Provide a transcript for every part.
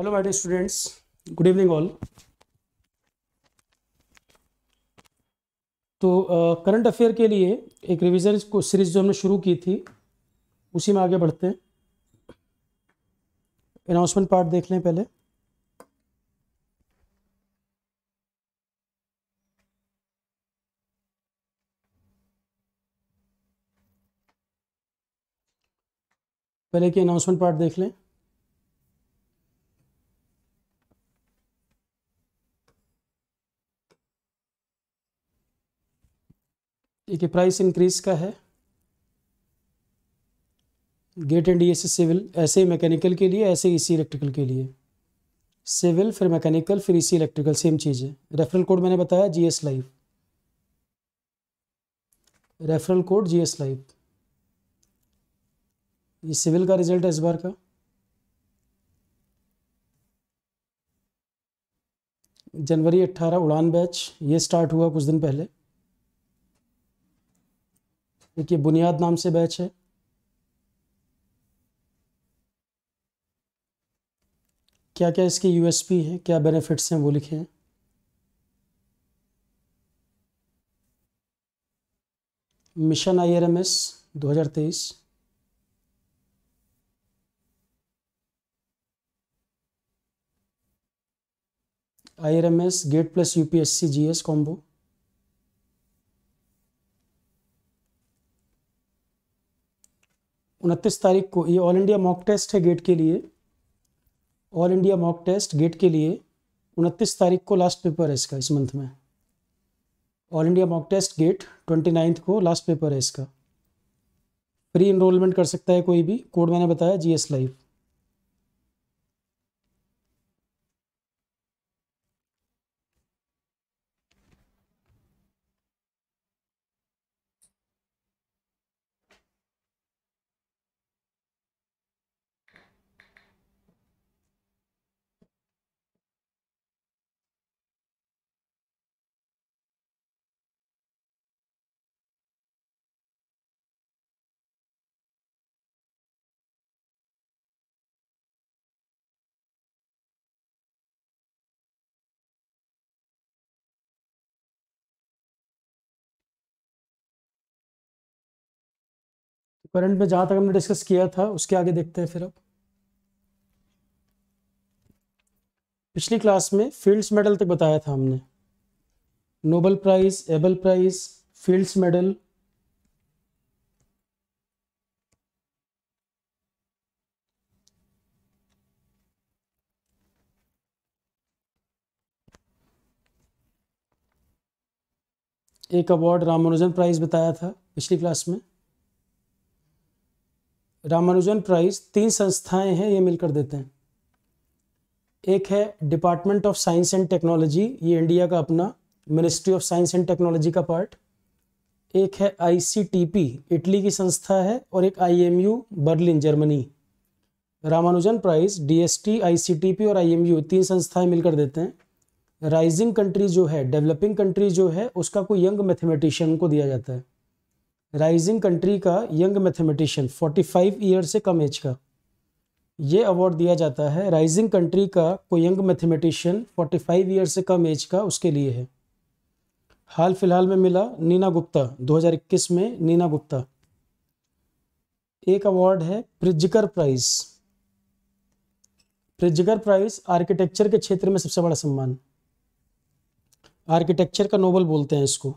Hello my dear students good evening all तो current uh, affair के लिए एक रिवीजन सीरीज जो हमने शुरू की थी उसी में आगे बढ़ते हैं अनाउंसमेंट पार्ट देख लें पहले पहले के अनाउंसमेंट पार्ट देख लें देखिए प्राइस इंक्रीज का है गेट एंड ई सिविल ऐसे ही मैकेनिकल के लिए ऐसे ही सी इलेक्ट्रिकल के लिए सिविल फिर मैकेनिकल फिर ई इलेक्ट्रिकल सेम चीज़ है रेफरल कोड मैंने बताया G S life referral code G S life ये सिविल का रिजल्ट है इस बार का जनवरी अट्ठारह उड़ान बैच ये स्टार्ट हुआ कुछ दिन पहले इनकी बुनियाद नाम से बैच है क्या क्या इसके यूएसपी हैं क्या बेनिफिट्स हैं वो लिखे हैं mission I R M S दो हज़ार तेईस I R M S GATE plus UPSC GS combo C combo उनतीस तारीख को ये ऑल इंडिया मॉक टेस्ट है गेट के लिए all India mock test GATE के लिए उनतीस तारीख को लास्ट पेपर है इसका इस मंथ में all India mock test GATE twenty ninth को लास्ट पेपर है इसका प्री इनरोलमेंट कर सकता है कोई भी कोड मैंने बताया जी एस लाइव करंट में जहां तक हमने डिस्कस किया था उसके आगे देखते हैं फिर अब पिछली क्लास में फील्ड्स मेडल तक बताया था हमने Nobel prize Abel prize Fields medal एक अवार्ड रामानुजन प्राइज बताया था पिछली क्लास में रामानुजन प्राइज तीन संस्थाएं हैं ये मिलकर देते हैं एक है department of science and technology ये इंडिया का अपना ministry of science and technology का पार्ट एक है आईसीटीपी इटली की संस्था है और एक IMU Berlin Germany Ramanujan prize DST ICTP और आईएमयू तीन संस्थाएं मिलकर देते हैं राइजिंग कंट्री जो है डेवलपिंग कंट्री जो है उसका कोई यंग मैथमेटिशियन को दिया जाता है राइजिंग कंट्री का यंग मैथमेटिशियन 45 ईयर से कम एज का ये अवार्ड दिया जाता है राइजिंग कंट्री का कोई यंग मैथमेटिशियन 45 ईयर से कम एज का उसके लिए है हाल फिलहाल में मिला नीना गुप्ता 2021 में नीना गुप्ता एक अवार्ड है Pritzker prize Pritzker prize architecture के क्षेत्र में सबसे बड़ा सम्मान आर्किटेक्चर का नोबल बोलते हैं इसको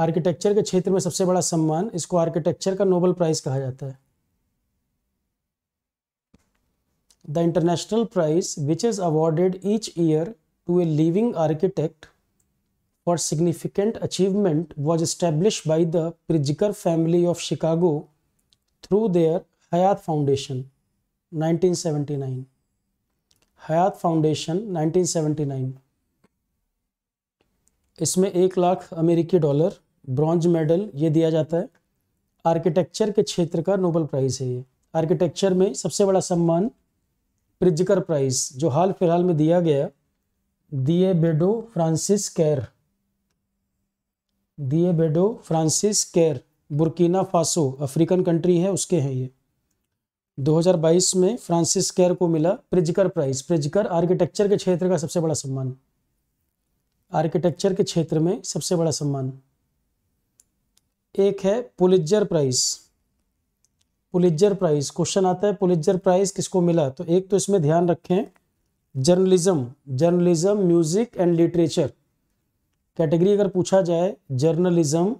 आर्किटेक्चर के क्षेत्र में सबसे बड़ा सम्मान इसको आर्किटेक्चर का नोबल प्राइज कहा जाता है the international prize which is awarded each year to a living architect for significant achievement was establish by the Pritzker family of Chicago through their Hyatt foundation nineteen seventy nine Hyatt foundation nineteen seventy nine इसमें एक लाख अमेरिकी dollar bronze medal ये दिया जाता है architecture के क्षेत्र का नोबल प्राइज़ है ये आर्किटेक्चर में सबसे बड़ा सम्मान प्रिजकर प्राइज़ जो हाल फिलहाल में दिया गया दिए बेडो फ्रांसिस कैर दिए Bedo Francis Kere Burkina Faso African country है उसके हैं ये 2022 में फ्रांसिस कैर को मिला प्रिजकर प्राइज़ प्रिजकर आर्किटेक्चर के क्षेत्र का सबसे बड़ा सम्मान आर्किटेक्चर के क्षेत्र में सबसे बड़ा सम्मान एक है Pulitzer price Pulitzer price question आता है पुलिजर प्राइस किसको मिला तो एक तो इसमें ध्यान रखें journalism journalism music and literature category अगर पूछा जाए journalism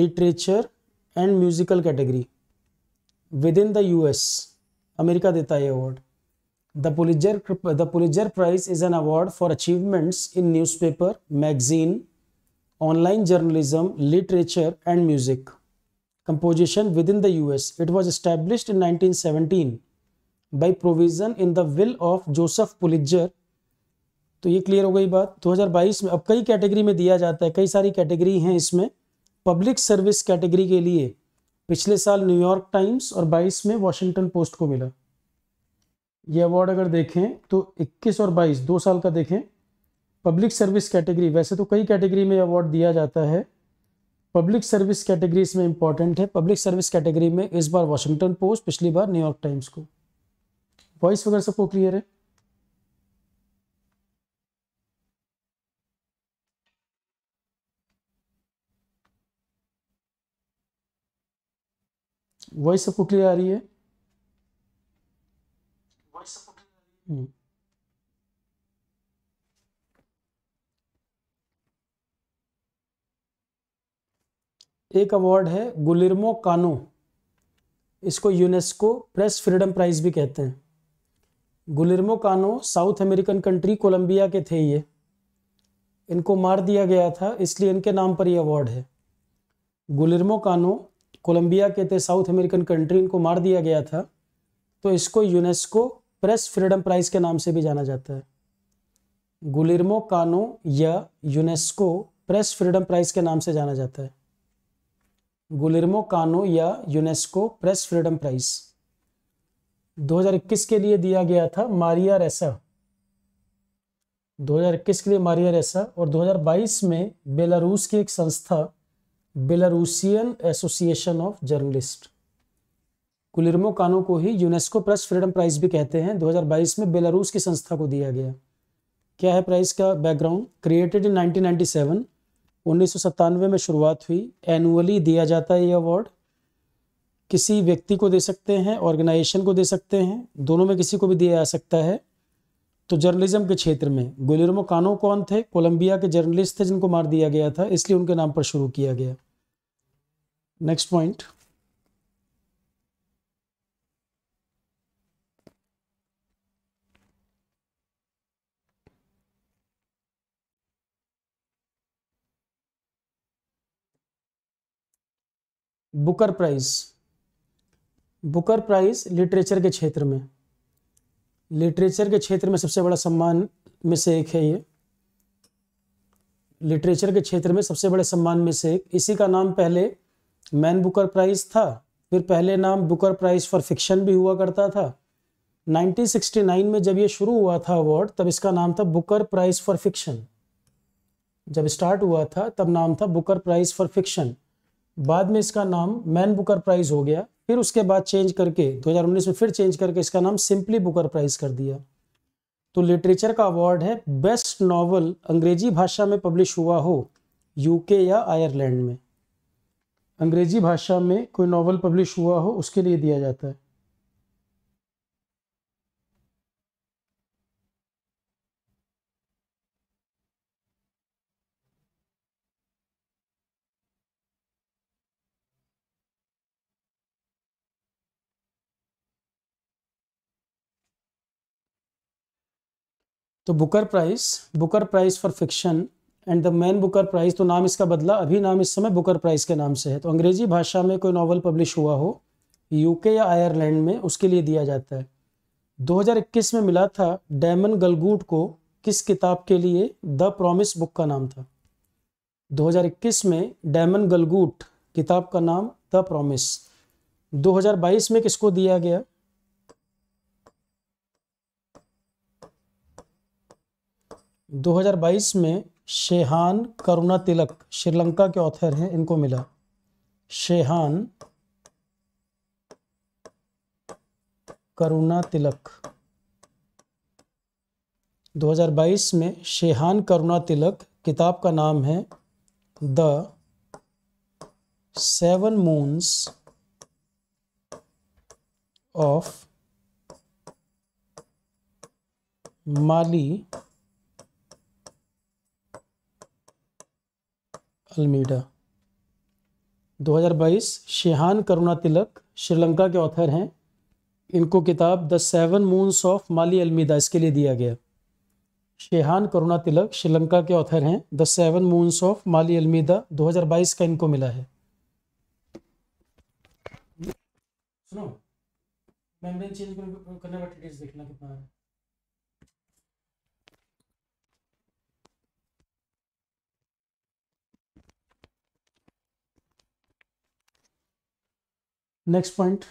literature and musical category with in the US America देता है award The Pulitzer, the Pulitzer Prize is an award for achievements in newspaper, magazine, online journalism, literature, and music. Composition within the US. It was established in 1917 by provision in the will of Joseph Pulitzer. तो ये clear हो गई बात 2022 में अब कई category में दिया जाता है कई सारी कैटेगरी हैं इसमें पब्लिक सर्विस कैटेगरी के लिए पिछले साल न्यूयॉर्क टाइम्स और 22 में वॉशिंगटन पोस्ट को मिला ये अवार्ड अगर देखें तो 21 और 22 दो साल का देखें पब्लिक सर्विस कैटेगरी वैसे तो कई कैटेगरी में अवार्ड दिया जाता है पब्लिक सर्विस कैटेगरी इसमें इंपॉर्टेंट है पब्लिक सर्विस कैटेगरी में इस बार वॉशिंगटन पोस्ट पिछली बार न्यूयॉर्क टाइम्स को वॉइस वगैरह सबको क्लियर है वॉइस सबको क्लियर आ रही है Mm. एक अवार्ड है गुलिरमो कानो इसको यूनेस्को प्रेस फ्रीडम प्राइज भी कहते हैं गुलिरमो कानो साउथ अमेरिकन कंट्री कोलंबिया के थे ये इनको मार दिया गया था इसलिए इनके नाम पर ये अवार्ड है गुलिरमो कानो कोलंबिया के थे साउथ अमेरिकन कंट्री इनको मार दिया गया था तो इसको यूनेस्को प्रेस फ्रीडम प्राइज के नाम से भी जाना जाता है गुलिरमो कानो या यूनेस्को प्रेस फ्रीडम प्राइज के नाम से जाना जाता है गुलिरमो कानो या यूनेस्को प्रेस फ्रीडम प्राइज 2021 के लिए दिया गया था मारिया रेसा 2021 के लिए मारिया रेसा और 2022 में बेलारूस की एक संस्था Belarusian association of journalist Guillermo Cano को ही यूनेस्को प्रेस फ्रीडम प्राइज भी कहते हैं 2022 में बेलारूस की संस्था को दिया गया क्या है प्राइज का बैकग्राउंड क्रिएटेड इन 1997 उन्नीस में शुरुआत हुई एनुअली दिया जाता है ये अवार्ड किसी व्यक्ति को दे सकते हैं ऑर्गेनाइजेशन को दे सकते हैं दोनों में किसी को भी दिया जा सकता है तो जर्नलिज्म के क्षेत्र में गुलिरमो कानो कौन थे कोलंबिया के जर्नलिस्ट थे जिनको मार दिया गया था इसलिए उनके नाम पर शुरू किया गया next point Booker prize Booker prize literature के क्षेत्र में लिटरेचर के क्षेत्र में सबसे बड़ा सम्मान में से एक है ये लिटरेचर के क्षेत्र में सबसे बड़े सम्मान में से एक इसी का नाम पहले मैन बुकर प्राइज था फिर पहले नाम बुकर प्राइज फॉर फिक्शन भी हुआ करता था 1969 में जब ये शुरू हुआ था अवार्ड तब इसका नाम था बुकर प्राइज फॉर फिक्शन जब स्टार्ट हुआ था तब नाम था बुकर प्राइज फॉर फिक्शन बाद में इसका नाम मैन बुकर प्राइज हो गया फिर उसके बाद चेंज करके 2019 में फिर चेंज करके इसका नाम सिंपली बुकर प्राइज कर दिया तो लिटरेचर का अवार्ड है बेस्ट नावल अंग्रेजी भाषा में पब्लिश हुआ हो यूके या आयरलैंड में अंग्रेजी भाषा में कोई नावल पब्लिश हुआ हो उसके लिए दिया जाता है तो Booker price Booker price for fiction and the Man Booker prize तो नाम इसका बदला अभी नाम इस समय बुकर प्राइज के नाम से है तो अंग्रेजी भाषा में कोई नावल पब्लिश हुआ हो यूके या आयरलैंड में उसके लिए दिया जाता है 2021 में मिला था डैमन गलगूट को किस किताब के लिए द प्रॉमिस बुक का नाम था 2021 में डैमन गलगूट किताब का नाम द प्रॉमिस 2022 में किसको दिया गया 2022 में शेहान करुणा तिलक श्रीलंका के ऑथर हैं इनको मिला शेहान करुणा तिलक 2022 में शेहान करुणा तिलक किताब का नाम है the seven moons of Maali Almeida 2022 Shehan Karunatilaka Sri Lanka के ऑथर हैं इनको किताब the seven moons of Maali Almeida इसके लिए दिया गया शेहान करुणा तिलक श्रीलंका के ऑथर हैं the seven moons of Maali Almeida 2022 का इनको मिला है सुनो मेम्ब्रेन चेंज करने का देख देखना कितना है नेक्स्ट पॉइंट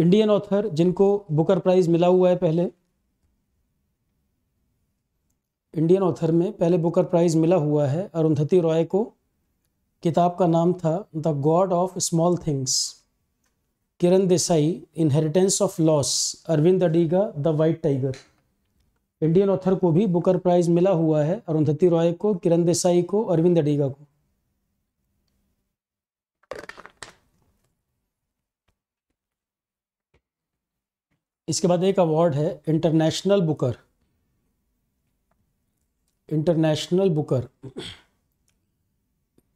इंडियन ऑथर जिनको बुकर प्राइज मिला हुआ है पहले इंडियन ऑथर में पहले बुकर प्राइज मिला हुआ है अरुंधति रॉय को किताब का नाम था the god of small things Kiran Desai inheritance of loss Arvind Adiga the white tiger Indian author को भी बुकर प्राइज मिला हुआ है अरुंधति रॉय को किरण देसाई को अरविंद अडीगा को इसके बाद एक अवार्ड है इंटरनेशनल बुकर इंटरनेशनल बुकर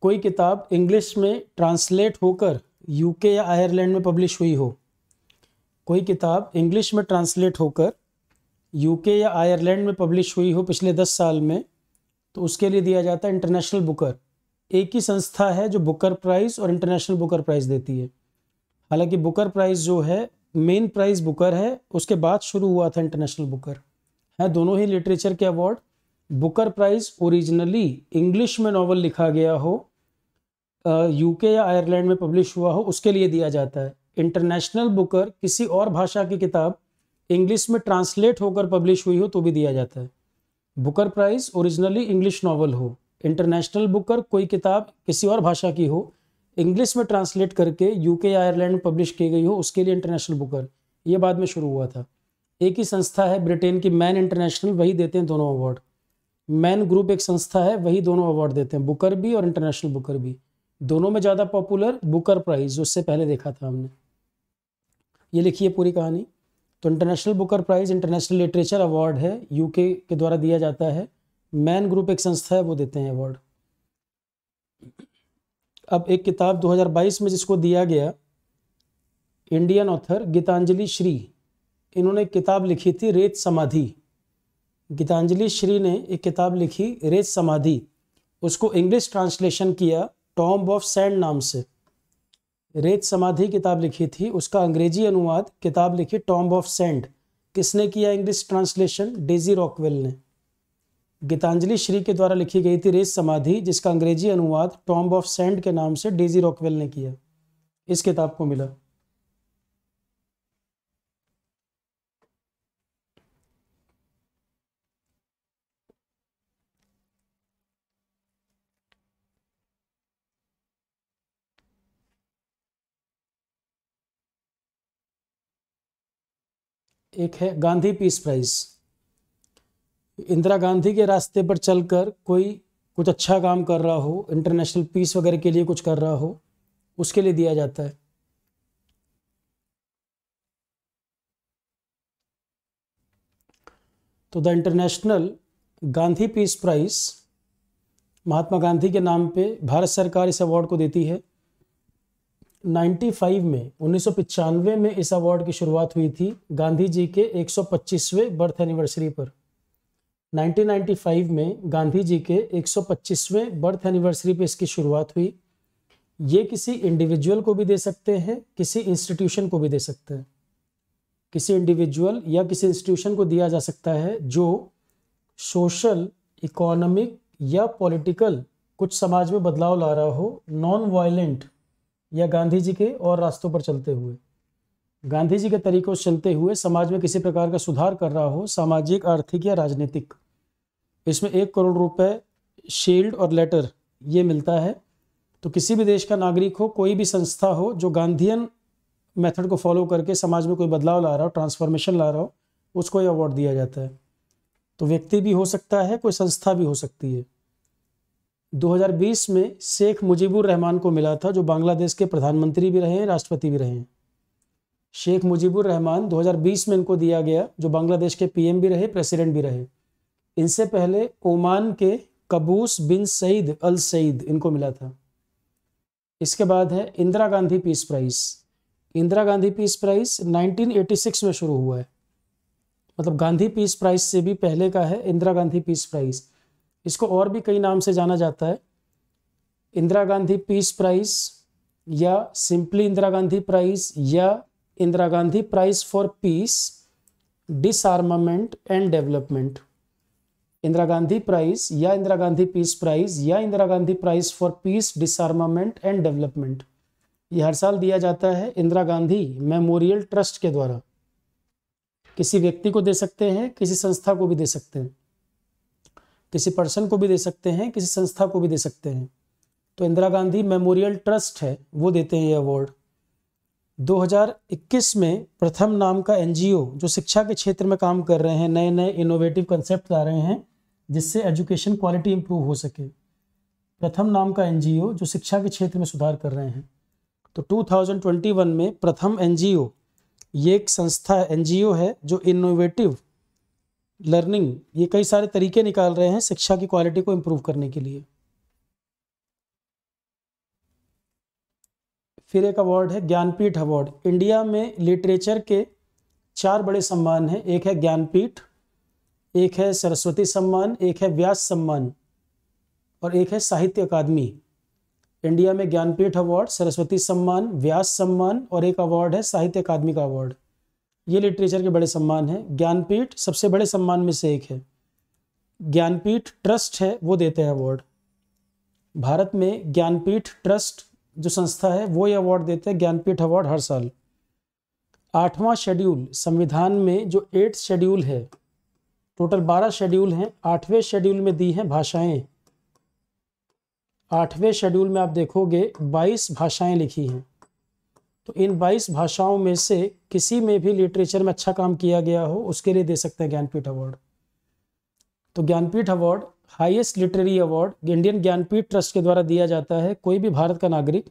कोई किताब इंग्लिश में ट्रांसलेट होकर यूके या आयरलैंड में पब्लिश हुई हो कोई किताब इंग्लिश में ट्रांसलेट होकर यूके या आयरलैंड में पब्लिश हुई हो पिछले दस साल में तो उसके लिए दिया जाता है इंटरनेशनल बुकर एक ही संस्था है जो बुकर प्राइज़ और इंटरनेशनल बुकर प्राइज़ देती है हालांकि बुकर प्राइज़ जो है मेन प्राइज़ बुकर है उसके बाद शुरू हुआ था इंटरनेशनल बुकर हैं दोनों ही लिटरेचर के award Booker prize originally English में नावल लिखा गया हो यूके या आयरलैंड में पब्लिश हुआ हो उसके लिए दिया जाता है इंटरनेशनल बुकर किसी और भाषा की किताब इंग्लिश में ट्रांसलेट होकर पब्लिश हुई हो तो भी दिया जाता है Booker prize originally English novel हो इंटरनेशनल बुकर कोई किताब किसी और भाषा की हो इंग्लिश में ट्रांसलेट करके यूके आयरलैंड में पब्लिश की गई हो उसके लिए इंटरनेशनल बुकर ये बाद में शुरू हुआ था एक ही संस्था है ब्रिटेन की मैन इंटरनेशनल वही देते हैं दोनों अवार्ड मैन ग्रुप एक संस्था है वही दोनों अवार्ड देते हैं बुकर भी और इंटरनेशनल बुकर भी दोनों में ज़्यादा पॉपुलर बुकर प्राइज उससे पहले देखा था हमने ये लिखी है पूरी कहानी तो international Booker prize international literature award है यूके के द्वारा दिया जाता है मैन ग्रुप एक संस्था है वो देते हैं अवार्ड अब एक किताब 2022 में जिसको दिया गया इंडियन ऑथर गीतांजलि श्री इन्होंने किताब लिखी थी रेत समाधि गीतांजलि श्री ने एक किताब लिखी रेत समाधि उसको इंग्लिश ट्रांसलेशन किया टॉम्ब ऑफ सैंड नाम से रेत समाधि किताब लिखी थी उसका अंग्रेजी अनुवाद किताब लिखी टॉम्ब ऑफ सेंट किसने किया इंग्लिश ट्रांसलेशन डेजी रॉकवेल ने गीतांजलि श्री के द्वारा लिखी गई थी रेत समाधि जिसका अंग्रेजी अनुवाद टॉम्ब ऑफ सेंट के नाम से डेजी रॉकवेल ने किया इस किताब को मिला एक है गांधी पीस प्राइज इंदिरा गांधी के रास्ते पर चलकर कोई कुछ अच्छा काम कर रहा हो इंटरनेशनल पीस वगैरह के लिए कुछ कर रहा हो उसके लिए दिया जाता है तो the international Gandhi peace prize Mahatma Gandhi के नाम पे भारत सरकार इस अवार्ड को देती है 1995 में उन्नीस में इस अवार्ड की शुरुआत हुई थी गांधी जी के 125वें बर्थ एनिवर्सरी पर 1995 में गांधी जी के 125वें बर्थ एनिवर्सरी पर इसकी शुरुआत हुई ये किसी इंडिविजुअल को भी दे सकते हैं किसी इंस्टीट्यूशन को भी दे सकते हैं किसी इंडिविजुअल या किसी इंस्टीट्यूशन को दिया जा सकता है जो सोशल इकोनॉमिक या पॉलिटिकल कुछ समाज में बदलाव ला रहा हो नॉन वायलेंट या गांधी जी के और रास्तों पर चलते हुए गांधी जी के तरीकों से चलते हुए समाज में किसी प्रकार का सुधार कर रहा हो सामाजिक आर्थिक या राजनीतिक इसमें एक करोड़ रुपए शील्ड और लेटर ये मिलता है तो किसी भी देश का नागरिक हो कोई भी संस्था हो जो गांधीयन मेथड को फॉलो करके समाज में कोई बदलाव ला रहा हो ट्रांसफॉर्मेशन ला रहा हो उसको ये अवार्ड दिया जाता है तो व्यक्ति भी हो सकता है कोई संस्था भी हो सकती है 2020 में शेख मुजीबुर रहमान को मिला था जो बांग्लादेश के प्रधानमंत्री भी रहे हैं राष्ट्रपति भी रहे हैं शेख मुजीबुर रहमान 2020 में इनको दिया गया जो बांग्लादेश के पीएम भी रहे प्रेसिडेंट भी रहे इनसे पहले ओमान के कबूस बिन सईद अल सईद इनको मिला था इसके बाद है Indira Gandhi peace prize Indira Gandhi peace price 1986 में शुरू हुआ है मतलब गांधी पीस प्राइस से भी पहले का है इंदिरा गांधी पीस प्राइस इसको और भी कई नाम से जाना जाता है इंदिरा गांधी पीस प्राइज या सिंपली इंदिरा गांधी प्राइज या Indira Gandhi prize for peace disarmament and development Indira Gandhi prize या इंदिरा गांधी पीस प्राइज या Indira Gandhi prize for peace disarmament and development ये हर साल दिया जाता है इंदिरा गांधी मेमोरियल ट्रस्ट के द्वारा किसी व्यक्ति को दे सकते हैं किसी संस्था को भी दे सकते हैं किसी पर्सन को भी दे सकते हैं किसी संस्था को भी दे सकते हैं तो इंदिरा गांधी मेमोरियल ट्रस्ट है वो देते हैं ये अवार्ड 2021 में प्रथम नाम का एनजीओ जो शिक्षा के क्षेत्र में काम कर रहे हैं नए नए इनोवेटिव कंसेप्ट ला रहे हैं जिससे एजुकेशन क्वालिटी इम्प्रूव हो सके प्रथम नाम का एनजीओ जो शिक्षा के क्षेत्र में सुधार कर रहे हैं तो 2021 में प्रथम एनजीओ ये एक संस्था एनजीओ है जो इनोवेटिव लर्निंग ये कई सारे तरीके निकाल रहे हैं शिक्षा की क्वालिटी को इम्प्रूव करने के लिए फिर एक अवार्ड है ज्ञानपीठ अवार्ड इंडिया में लिटरेचर के चार बड़े सम्मान हैं एक है ज्ञानपीठ एक है सरस्वती सम्मान एक है व्यास सम्मान और एक है साहित्य अकादमी इंडिया में ज्ञानपीठ अवार्ड सरस्वती सम्मान व्यास सम्मान और एक अवार्ड है साहित्य अकादमी का अवार्ड ये लिटरेचर के बड़े सम्मान हैं ज्ञानपीठ सबसे बड़े सम्मान में से एक है ज्ञानपीठ ट्रस्ट है वो देते हैं अवार्ड भारत में ज्ञानपीठ ट्रस्ट जो संस्था है वो ये अवार्ड देते हैं ज्ञानपीठ अवार्ड हर साल आठवां शेड्यूल संविधान में जो एट शेड्यूल है टोटल बारह शेड्यूल हैं आठवें शेड्यूल में दी हैं भाषाएं आठवें शेड्यूल में आप देखोगे बाईस भाषाएं लिखी हैं तो इन 22 भाषाओं में से किसी में भी लिटरेचर में अच्छा काम किया गया हो उसके लिए दे सकते हैं ज्ञानपीठ अवार्ड तो Jnanpith award highest literary award Indian Jnanpith trust के द्वारा दिया जाता है कोई भी भारत का नागरिक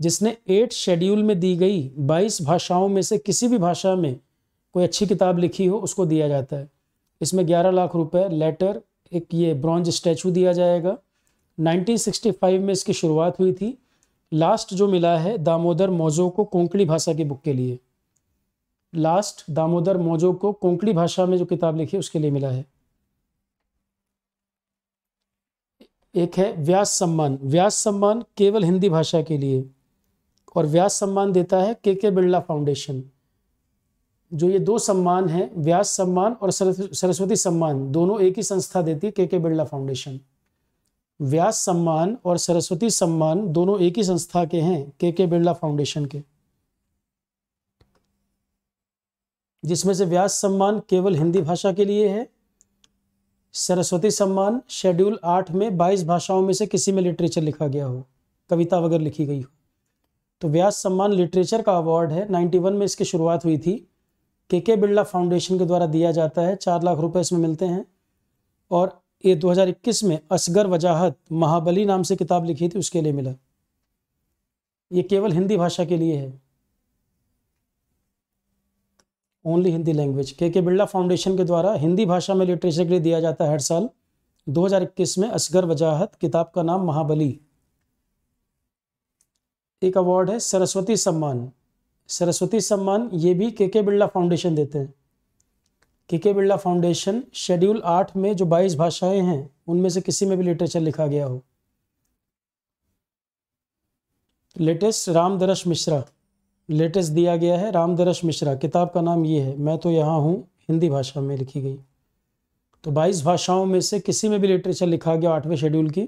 जिसने एट शेड्यूल में दी गई 22 भाषाओं में से किसी भी भाषा में कोई अच्छी किताब लिखी हो उसको दिया जाता है इसमें ग्यारह लाख रुपये लेटर एक ये ब्रॉन्ज स्टैचू दिया जाएगा 1965 में इसकी शुरुआत हुई थी लास्ट जो मिला है दामोदर मौजो को कोंकणी भाषा की बुक के लिए लास्ट दामोदर मौजो को कोंकणी भाषा में जो किताब लिखी है उसके लिए मिला है एक है व्यास सम्मान व्यास सम्मान केवल हिंदी भाषा के लिए और व्यास सम्मान देता है के के बिरला फाउंडेशन जो ये दो सम्मान हैं व्यास सम्मान और सरस्वती सम्मान दोनों एक ही संस्था देती है के के बिरला फाउंडेशन व्यास सम्मान और सरस्वती सम्मान दोनों एक ही संस्था के हैं के के बिरला फाउंडेशन के जिसमें से व्यास सम्मान केवल हिंदी भाषा के लिए है सरस्वती सम्मान शेड्यूल आठ में बाईस भाषाओं में से किसी में लिटरेचर लिखा गया हो कविता वगैरह लिखी गई हो तो व्यास सम्मान लिटरेचर का अवार्ड है 91 में इसकी शुरुआत हुई थी के के बिरला फाउंडेशन के द्वारा दिया जाता है चार लाख रुपए इसमें मिलते हैं और ये 2021 में असगर वजाहत महाबली नाम से किताब लिखी थी उसके लिए मिला ये केवल हिंदी भाषा के लिए है ओनली हिंदी लैंग्वेज के के बिरला फाउंडेशन के द्वारा हिंदी भाषा में लिटरेचर के लिए दिया जाता है हर साल 2021 में असगर वजाहत किताब का नाम महाबली एक अवार्ड है सरस्वती सम्मान सरस्वती सम्मान ये भी के के बिरला फाउंडेशन देते हैं के के बिरला फाउंडेशन शेड्यूल आठ में जो बाईस भाषाएं हैं उनमें से किसी में भी लिटरेचर लिखा गया हो लेटेस्ट रामदर्श मिश्रा लेटेस्ट दिया गया है रामदर्श मिश्रा किताब का नाम ये है मैं तो यहाँ हूँ हिंदी भाषा में लिखी गई तो 22 भाषाओं में से किसी में भी लिटरेचर लिखा गया आठवें शेड्यूल की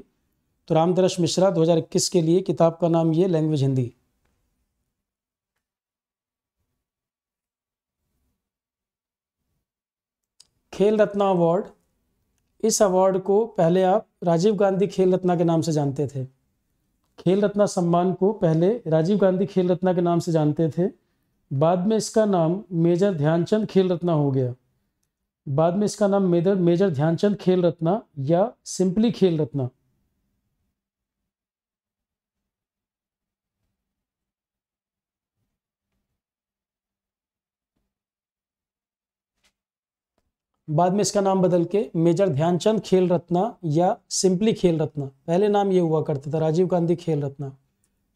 तो रामदर्श मिश्रा 2021 के लिए किताब का नाम ये लैंग्वेज हिंदी खेल रत्ना अवार्ड इस अवार्ड को पहले आप राजीव गांधी खेल रत्ना के नाम से जानते थे खेल रत्ना सम्मान को पहले राजीव गांधी खेल रत्ना के नाम से जानते थे बाद में इसका नाम मेजर ध्यानचंद खेल रत्ना हो गया बाद में इसका नाम मेजर मेजर ध्यानचंद खेल रत्ना या सिंपली खेल रत्ना बाद में इसका नाम बदल के मेजर ध्यानचंद खेल रत्ना या सिंपली खेल रत्ना पहले नाम ये हुआ करता था राजीव गांधी खेल रत्ना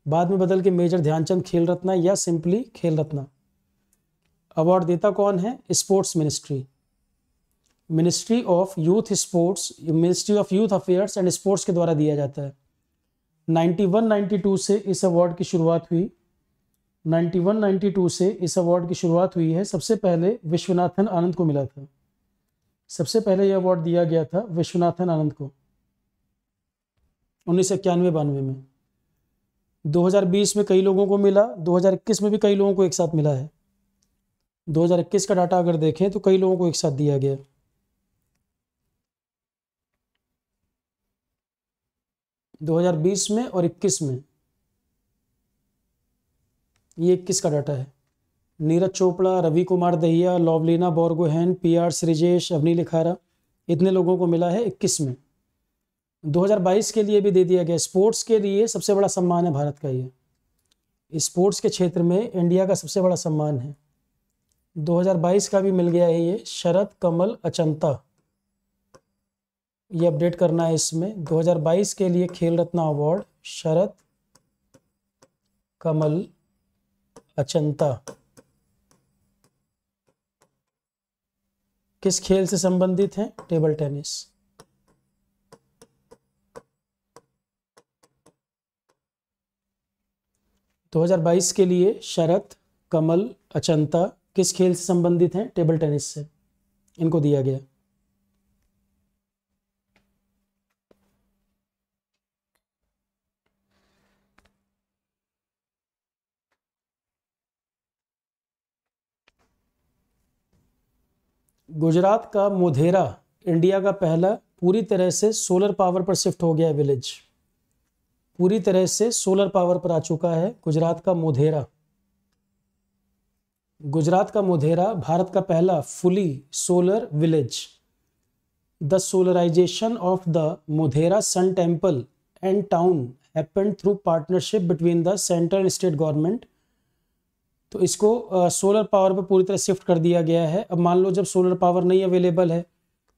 बाद में बदल के मेजर ध्यानचंद खेल रत्ना या सिंपली खेल रत्ना अवार्ड देता कौन है sports ministry ministry of youth sports ministry of youth affairs and sports के द्वारा दिया जाता है 91-92 से इस अवार्ड की शुरुआत हुई 91-92 से इस अवार्ड की शुरुआत हुई है सबसे पहले विश्वनाथन आनंद को मिला था सबसे पहले यह अवार्ड दिया गया था विश्वनाथन आनंद को उन्नीस सौ इक्यानवे बानवे में 2020 में कई लोगों को मिला 2021 में भी कई लोगों को एक साथ मिला है 2021 का डाटा अगर देखें तो कई लोगों को एक साथ दिया गया दो हजार बीस में और इक्कीस में ये इक्कीस का डाटा है नीरज चोपड़ा रवि कुमार दहिया लॉवलिना बोरगोहन पी आर सृजेश अवनी लिखारा इतने लोगों को मिला है इक्कीस में 2022 के लिए भी दे दिया गया स्पोर्ट्स के लिए सबसे बड़ा सम्मान है भारत का ये स्पोर्ट्स के क्षेत्र में इंडिया का सबसे बड़ा सम्मान है 2022 का भी मिल गया है ये शरद कमल अचंता ये अपडेट करना है इसमें 2022 के लिए खेल रत्न अवार्ड शरद कमल अचंता किस खेल से संबंधित हैं टेबल टेनिस दो हजार बाईस के लिए शरत कमल अचंता किस खेल से संबंधित हैं टेबल टेनिस से इनको दिया गया गुजरात का मोधेरा इंडिया का पहला पूरी तरह से सोलर पावर पर शिफ्ट हो गया है विलेज पूरी तरह से सोलर पावर पर आ चुका है गुजरात का मोधेरा गुजरात का मोधेरा भारत का पहला fully solar village the solarization of the Modhera sun temple and town happen through partnership between the central state government तो इसको सोलर पावर पर पूरी तरह शिफ्ट कर दिया गया है अब मान लो जब सोलर पावर नहीं अवेलेबल है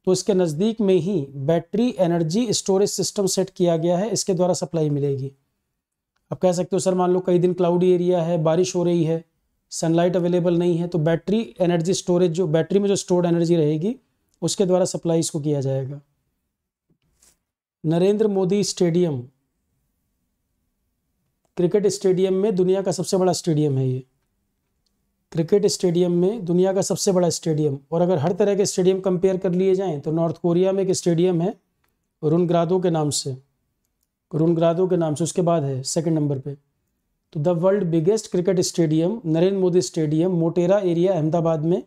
तो इसके नज़दीक में ही battery energy storage system set किया गया है इसके द्वारा सप्लाई मिलेगी अब कह सकते हो सर मान लो कई दिन क्लाउडी एरिया है बारिश हो रही है सनलाइट अवेलेबल नहीं है तो बैटरी एनर्जी स्टोरेज जो बैटरी में जो स्टोर्ड एनर्जी रहेगी उसके द्वारा सप्लाई इसको किया जाएगा Narendra Modi stadium cricket stadium में दुनिया का सबसे बड़ा स्टेडियम है ये क्रिकेट स्टेडियम में दुनिया का सबसे बड़ा स्टेडियम और अगर हर तरह के स्टेडियम कंपेयर कर लिए जाएँ तो नॉर्थ कोरिया में एक स्टेडियम है रुनग्रादो के नाम से रुनग्रादो के नाम से उसके बाद है सेकेंड नंबर पर तो the world biggest cricket stadium Narendra Modi stadium Motera area Ahmedabad में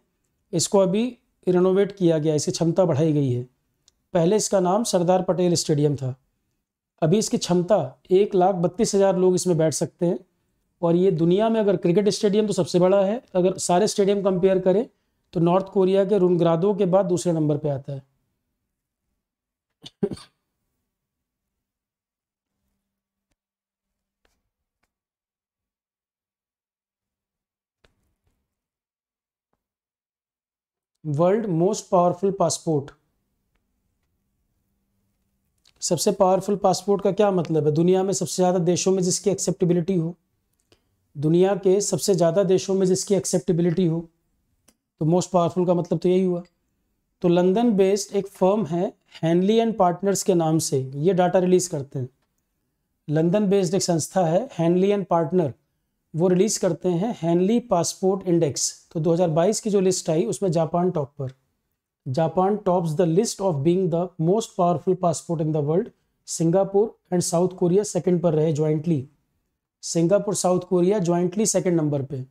इसको अभी रिनोवेट किया गया इसकी क्षमता बढ़ाई गई है पहले इसका नाम सरदार पटेल स्टेडियम था अभी इसकी क्षमता एक लाख बत्तीस हज़ार लोग इसमें बैठ सकते हैं और ये दुनिया में अगर क्रिकेट स्टेडियम तो सबसे बड़ा है अगर सारे स्टेडियम कंपेयर करें तो नॉर्थ कोरिया के रुनग्रादो के बाद दूसरे नंबर पे आता है वर्ल्ड मोस्ट पावरफुल पासपोर्ट सबसे पावरफुल पासपोर्ट का क्या मतलब है दुनिया में सबसे ज़्यादा देशों में जिसकी एक्सेप्टेबिलिटी हो दुनिया के सबसे ज़्यादा देशों में जिसकी एक्सेप्टेबिलिटी हो तो मोस्ट पावरफुल का मतलब तो यही हुआ तो लंदन बेस्ड एक फर्म है हैंनली एंड पार्टनर्स के नाम से ये डाटा रिलीज़ करते हैं लंदन बेस्ड एक संस्था है हैंनली एंड पार्टनर वो रिलीज़ करते हैं हैंनली पासपोर्ट इंडेक्स तो 2022 की जो लिस्ट आई उसमें जापान टॉप पर Japan tops the list of being the most powerful passport in the world Singapore and South Korea second पर रहे jointly Singapore South Korea jointly second number पे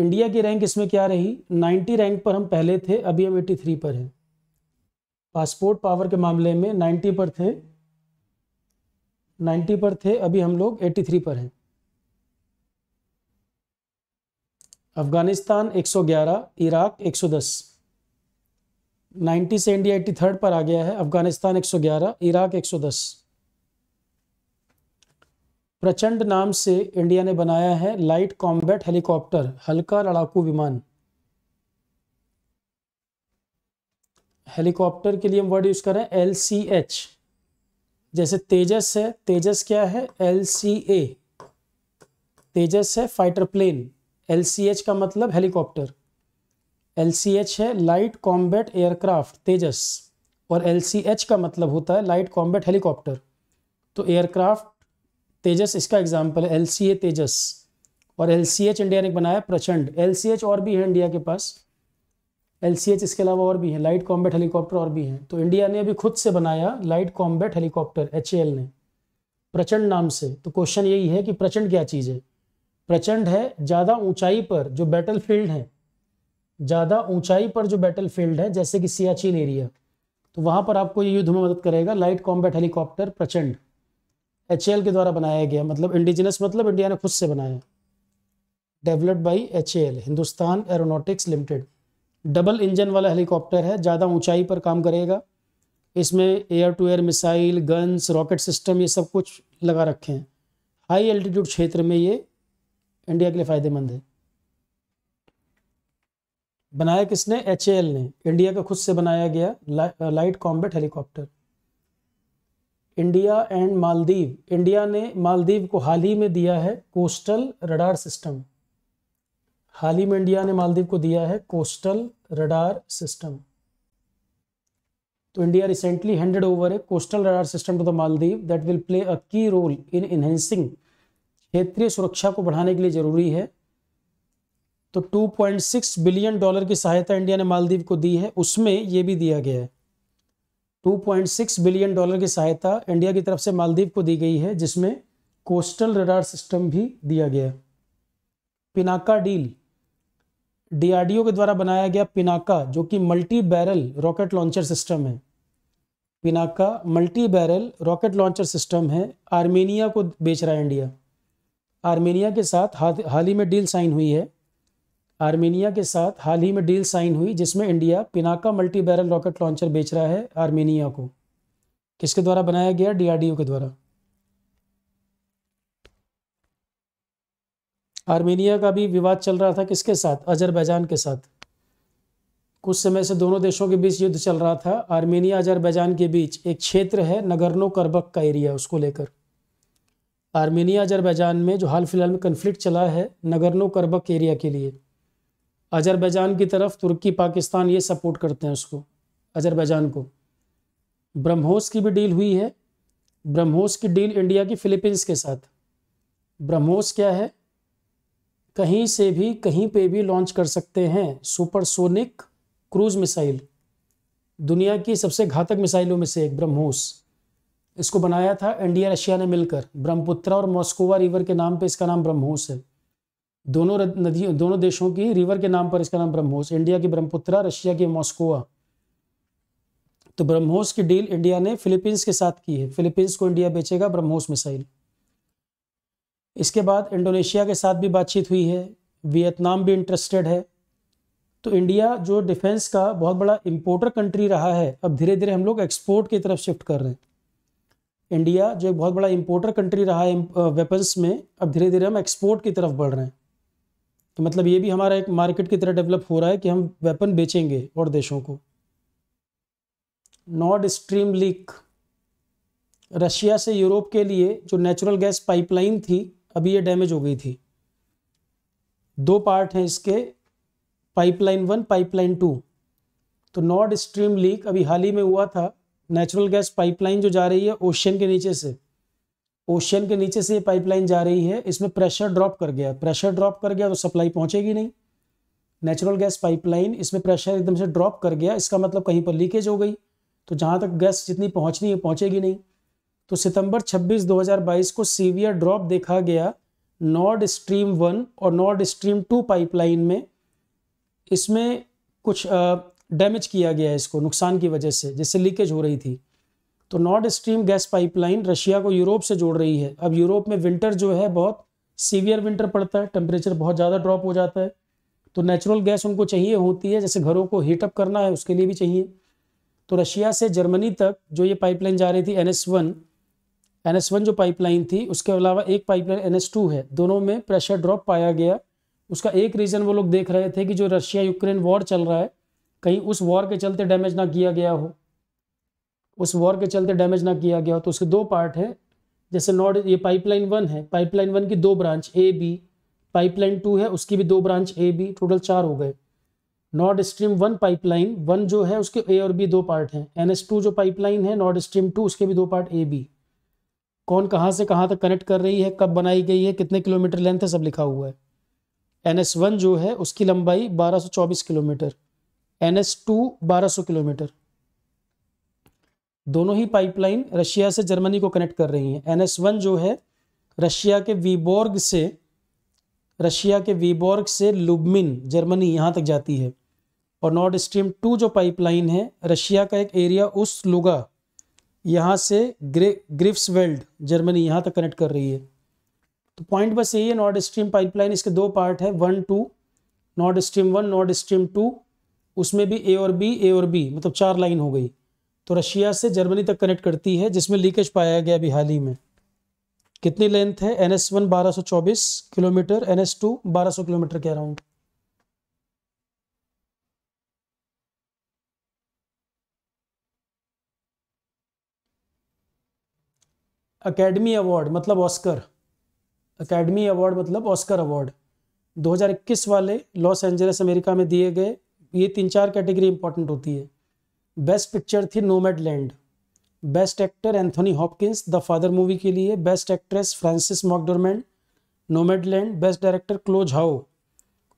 इंडिया की रैंक इसमें क्या रही 90 रैंक पर हम पहले थे अभी हम 83 पर हैं पासपोर्ट पावर के मामले में 90 पर थे 90 पर थे अभी हम लोग 83 पर हैं अफगानिस्तान 111 इराक 110 90 से इंडिया 83 पर आ गया है अफगानिस्तान 111 इराक 110 प्रचंड नाम से इंडिया ने बनाया है लाइट कॉम्बैट हेलीकॉप्टर हल्का लड़ाकू विमान हेलीकॉप्टर के लिए हम वर्ड यूज हैं एल सी एच जैसे तेजस है तेजस क्या है एल सी ए तेजस है fighter plane L C H का मतलब हेलीकॉप्टर एल सी एच है लाइट कॉम्बैट एयरक्राफ्ट तेजस और एल सी एच का मतलब होता है लाइट कॉम्बैट हेलीकॉप्टर तो एयरक्राफ्ट तेजस इसका एग्जाम्पल है एल तेजस और एल सी एच इंडिया ने बनाया प्रचंड एल सी एच और भी है इंडिया के पास एल सी एच इसके अलावा और भी है लाइट कॉम्बैट हेलीकॉप्टर और भी हैं तो इंडिया ने अभी खुद से बनाया light combat helicopter H A L ने प्रचंड नाम से तो क्वेश्चन यही है कि प्रचंड क्या चीज़ है प्रचंड है ज़्यादा ऊंचाई पर जो बैटल फील्ड है ज़्यादा ऊंचाई पर जो बैटल फील्ड है जैसे कि सियाचिन एरिया तो वहाँ पर आपको ये युद्ध में मदद करेगा light combat helicopter Prachand H के द्वारा बनाया गया मतलब इंडिजिनस मतलब इंडिया ने खुद से बनाया developed by H Hindustan aeronautics limited double engine वाला हेलीकॉप्टर है ज़्यादा ऊंचाई पर काम करेगा इसमें air to air missile guns rocket system ये सब कुछ लगा रखे हैं हाई एल्टीट्यूड क्षेत्र में ये इंडिया के लिए फ़ायदेमंद है बनाया किसने एच ने इंडिया का खुद से बनाया गया ला, light combat helicopter India and Maldives India ने मालदीव को हाल ही में दिया है कोस्टल रडार सिस्टम हाल ही में इंडिया ने मालदीव को दिया है कोस्टल रडार सिस्टम तो इंडिया रिसेंटली हैंडेड ओवर है coastal radar system to the Maldives that will play a key role in enhancing क्षेत्रीय सुरक्षा को बढ़ाने के लिए जरूरी है तो 2.6 बिलियन डॉलर की सहायता इंडिया ने मालदीव को दी है उसमें यह भी दिया गया है 2.6 बिलियन डॉलर की सहायता इंडिया की तरफ से मालदीव को दी गई है जिसमें कोस्टल रडार सिस्टम भी दिया गया पिनाका डील डीआरडीओ के द्वारा बनाया गया पिनाका जो कि multi barrel rocket launcher system है Pinaka multi barrel rocket launcher system है आर्मेनिया को बेच रहा है इंडिया आर्मेनिया के साथ हाल ही में डील साइन हुई है आर्मेनिया के साथ हाल ही में डील साइन हुई जिसमें India Pinaka multi barrel rocket launcher बेच रहा है आर्मेनिया को किसके द्वारा बनाया गया डीआरडीओ के द्वारा आर्मेनिया का भी विवाद चल रहा था किसके साथ अजरबैजान के साथ कुछ समय से दोनों देशों के बीच युद्ध चल रहा था आर्मेनिया अजरबैजान के बीच एक क्षेत्र है नगरनो करबक का एरिया उसको लेकर आर्मेनिया अजरबैजान में जो हाल फिलहाल में कन्फ्लिक्ट चला है नगरनो करबक एरिया के लिए अजरबैजान की तरफ तुर्की पाकिस्तान ये सपोर्ट करते हैं उसको अजरबैजान को ब्रह्मोस की भी डील हुई है ब्रह्मोस की डील इंडिया की फिलीपींस के साथ ब्रह्मोस क्या है कहीं से भी कहीं पे भी लॉन्च कर सकते हैं सुपरसोनिक क्रूज मिसाइल दुनिया की सबसे घातक मिसाइलों में से एक ब्रह्मोस इसको बनाया था इंडिया रशिया ने मिलकर ब्रह्मपुत्रा और मॉस्कोवा रिवर के नाम पे इसका नाम ब्रह्मोस है दोनों नदियों दोनों देशों की रिवर के नाम पर इसका नाम ब्रह्मोस इंडिया की ब्रह्मपुत्रा रशिया की मॉस्कोवा तो ब्रह्मोस की डील इंडिया ने फिलीपींस के साथ की है फिलीपींस को इंडिया बेचेगा ब्रह्मोस मिसाइल इसके बाद इंडोनेशिया के साथ भी बातचीत हुई है वियतनाम भी इंटरेस्टेड है तो इंडिया जो डिफेंस का बहुत बड़ा इम्पोर्टर कंट्री रहा है अब धीरे धीरे हम लोग एक्सपोर्ट की तरफ शिफ्ट कर रहे हैं इंडिया जो एक बहुत बड़ा इम्पोर्टर कंट्री रहा है वेपन्स में अब धीरे धीरे हम एक्सपोर्ट की तरफ बढ़ रहे हैं तो मतलब ये भी हमारा एक मार्केट की तरह डेवलप हो रहा है कि हम वेपन बेचेंगे और देशों को नॉर्ड स्ट्रीम लीक रशिया से यूरोप के लिए जो नेचुरल गैस पाइपलाइन थी अभी ये डैमेज हो गई थी दो पार्ट हैं इसके पाइपलाइन वन पाइपलाइन टू तो नॉर्ड स्ट्रीम लीक अभी हाल ही में हुआ था नेचुरल गैस पाइपलाइन जो जा रही है ओशियन के नीचे से ओशियन के नीचे से ये पाइपलाइन जा रही है इसमें प्रेशर ड्रॉप कर गया प्रेशर ड्रॉप कर गया तो सप्लाई पहुंचेगी नहीं नेचुरल गैस पाइपलाइन इसमें प्रेशर एकदम से ड्रॉप कर गया इसका मतलब कहीं पर लीकेज हो गई तो जहाँ तक गैस जितनी पहुँचनी है पहुँचेगी नहीं तो सितंबर 26 2022 को सीवियर ड्रॉप देखा गया नॉर्ड स्ट्रीम वन और नॉर्ड स्ट्रीम टू पाइपलाइन में इसमें कुछ डैमेज किया गया इसको नुकसान की वजह से जिससे लीकेज हो रही थी तो Nord Stream gas pipeline Russia को यूरोप से जोड़ रही है अब यूरोप में विंटर जो है बहुत सीवियर विंटर पड़ता है टेम्परेचर बहुत ज़्यादा ड्रॉप हो जाता है तो नेचुरल गैस उनको चाहिए होती है जैसे घरों को हीटअप करना है उसके लिए भी चाहिए तो रशिया से जर्मनी तक जो ये पाइपलाइन जा रही थी N S one N S one जो पाइपलाइन थी उसके अलावा एक पाइपलाइन एन एस टू है दोनों में प्रेशर ड्रॉप पाया गया उसका एक रीज़न वो लोग देख रहे थे कि जो रशिया यूक्रेन वॉर चल रहा है कहीं उस वॉर के चलते डैमेज ना किया गया हो उस वॉर के चलते डैमेज ना किया गया हो तो उसके दो पार्ट हैं जैसे नॉर्थ ये पाइपलाइन वन है पाइपलाइन वन की दो branch A B pipeline two है उसकी भी दो ब्रांच ए बी टोटल चार हो गए north stream one pipeline one जो है उसके ए और बी दो पार्ट हैं एन एस टू जो पाइपलाइन है नॉर्थ स्ट्रीम टू उसके भी दो पार्ट ए बी कौन कहाँ से कहाँ तक कनेक्ट कर रही है कब बनाई गई है कितने किलोमीटर लेंथ है सब लिखा हुआ है एन एस वन जो है उसकी लंबाई बारह सौ चौबीस किलोमीटर एन एस टू बारह सौ किलोमीटर दोनों ही पाइपलाइन रशिया से जर्मनी को कनेक्ट कर रही हैं एन एस वन जो है रशिया के वीबोर्ग से रशिया के वीबोर्ग से लुबमिन जर्मनी यहाँ तक जाती है और नॉर्थ स्ट्रीम टू जो पाइपलाइन है रशिया का एक एरिया उस लुगा यहाँ से ग्रे वेल्ड जर्मनी यहाँ तक कनेक्ट कर रही है तो पॉइंट बस यही है नॉर्थ स्ट्रीम पाइपलाइन इसके दो पार्ट है one two north stream one north stream two उसमें भी ए और बी ए और बी मतलब चार लाइन हो गई तो रशिया से जर्मनी तक कनेक्ट करती है जिसमें लीकेज पाया गया अभी हाल ही में कितनी लेंथ है एन एस वन बारह सौ चौबीस किलोमीटर एन एस टू बारह सौ किलोमीटर के अराउंड अकेडमी अवार्ड मतलब ऑस्कर अकेडमी अवार्ड मतलब ऑस्कर अवार्ड 2021 वाले लॉस एंजलिस अमेरिका में दिए गए ये तीन चार कैटेगरी इंपॉर्टेंट होती है बेस्ट पिक्चर थी Nomadland best actor Anthony Hopkins the father movie के लिए best actress Frances McDormand Nomadland best director क्लोज हाउ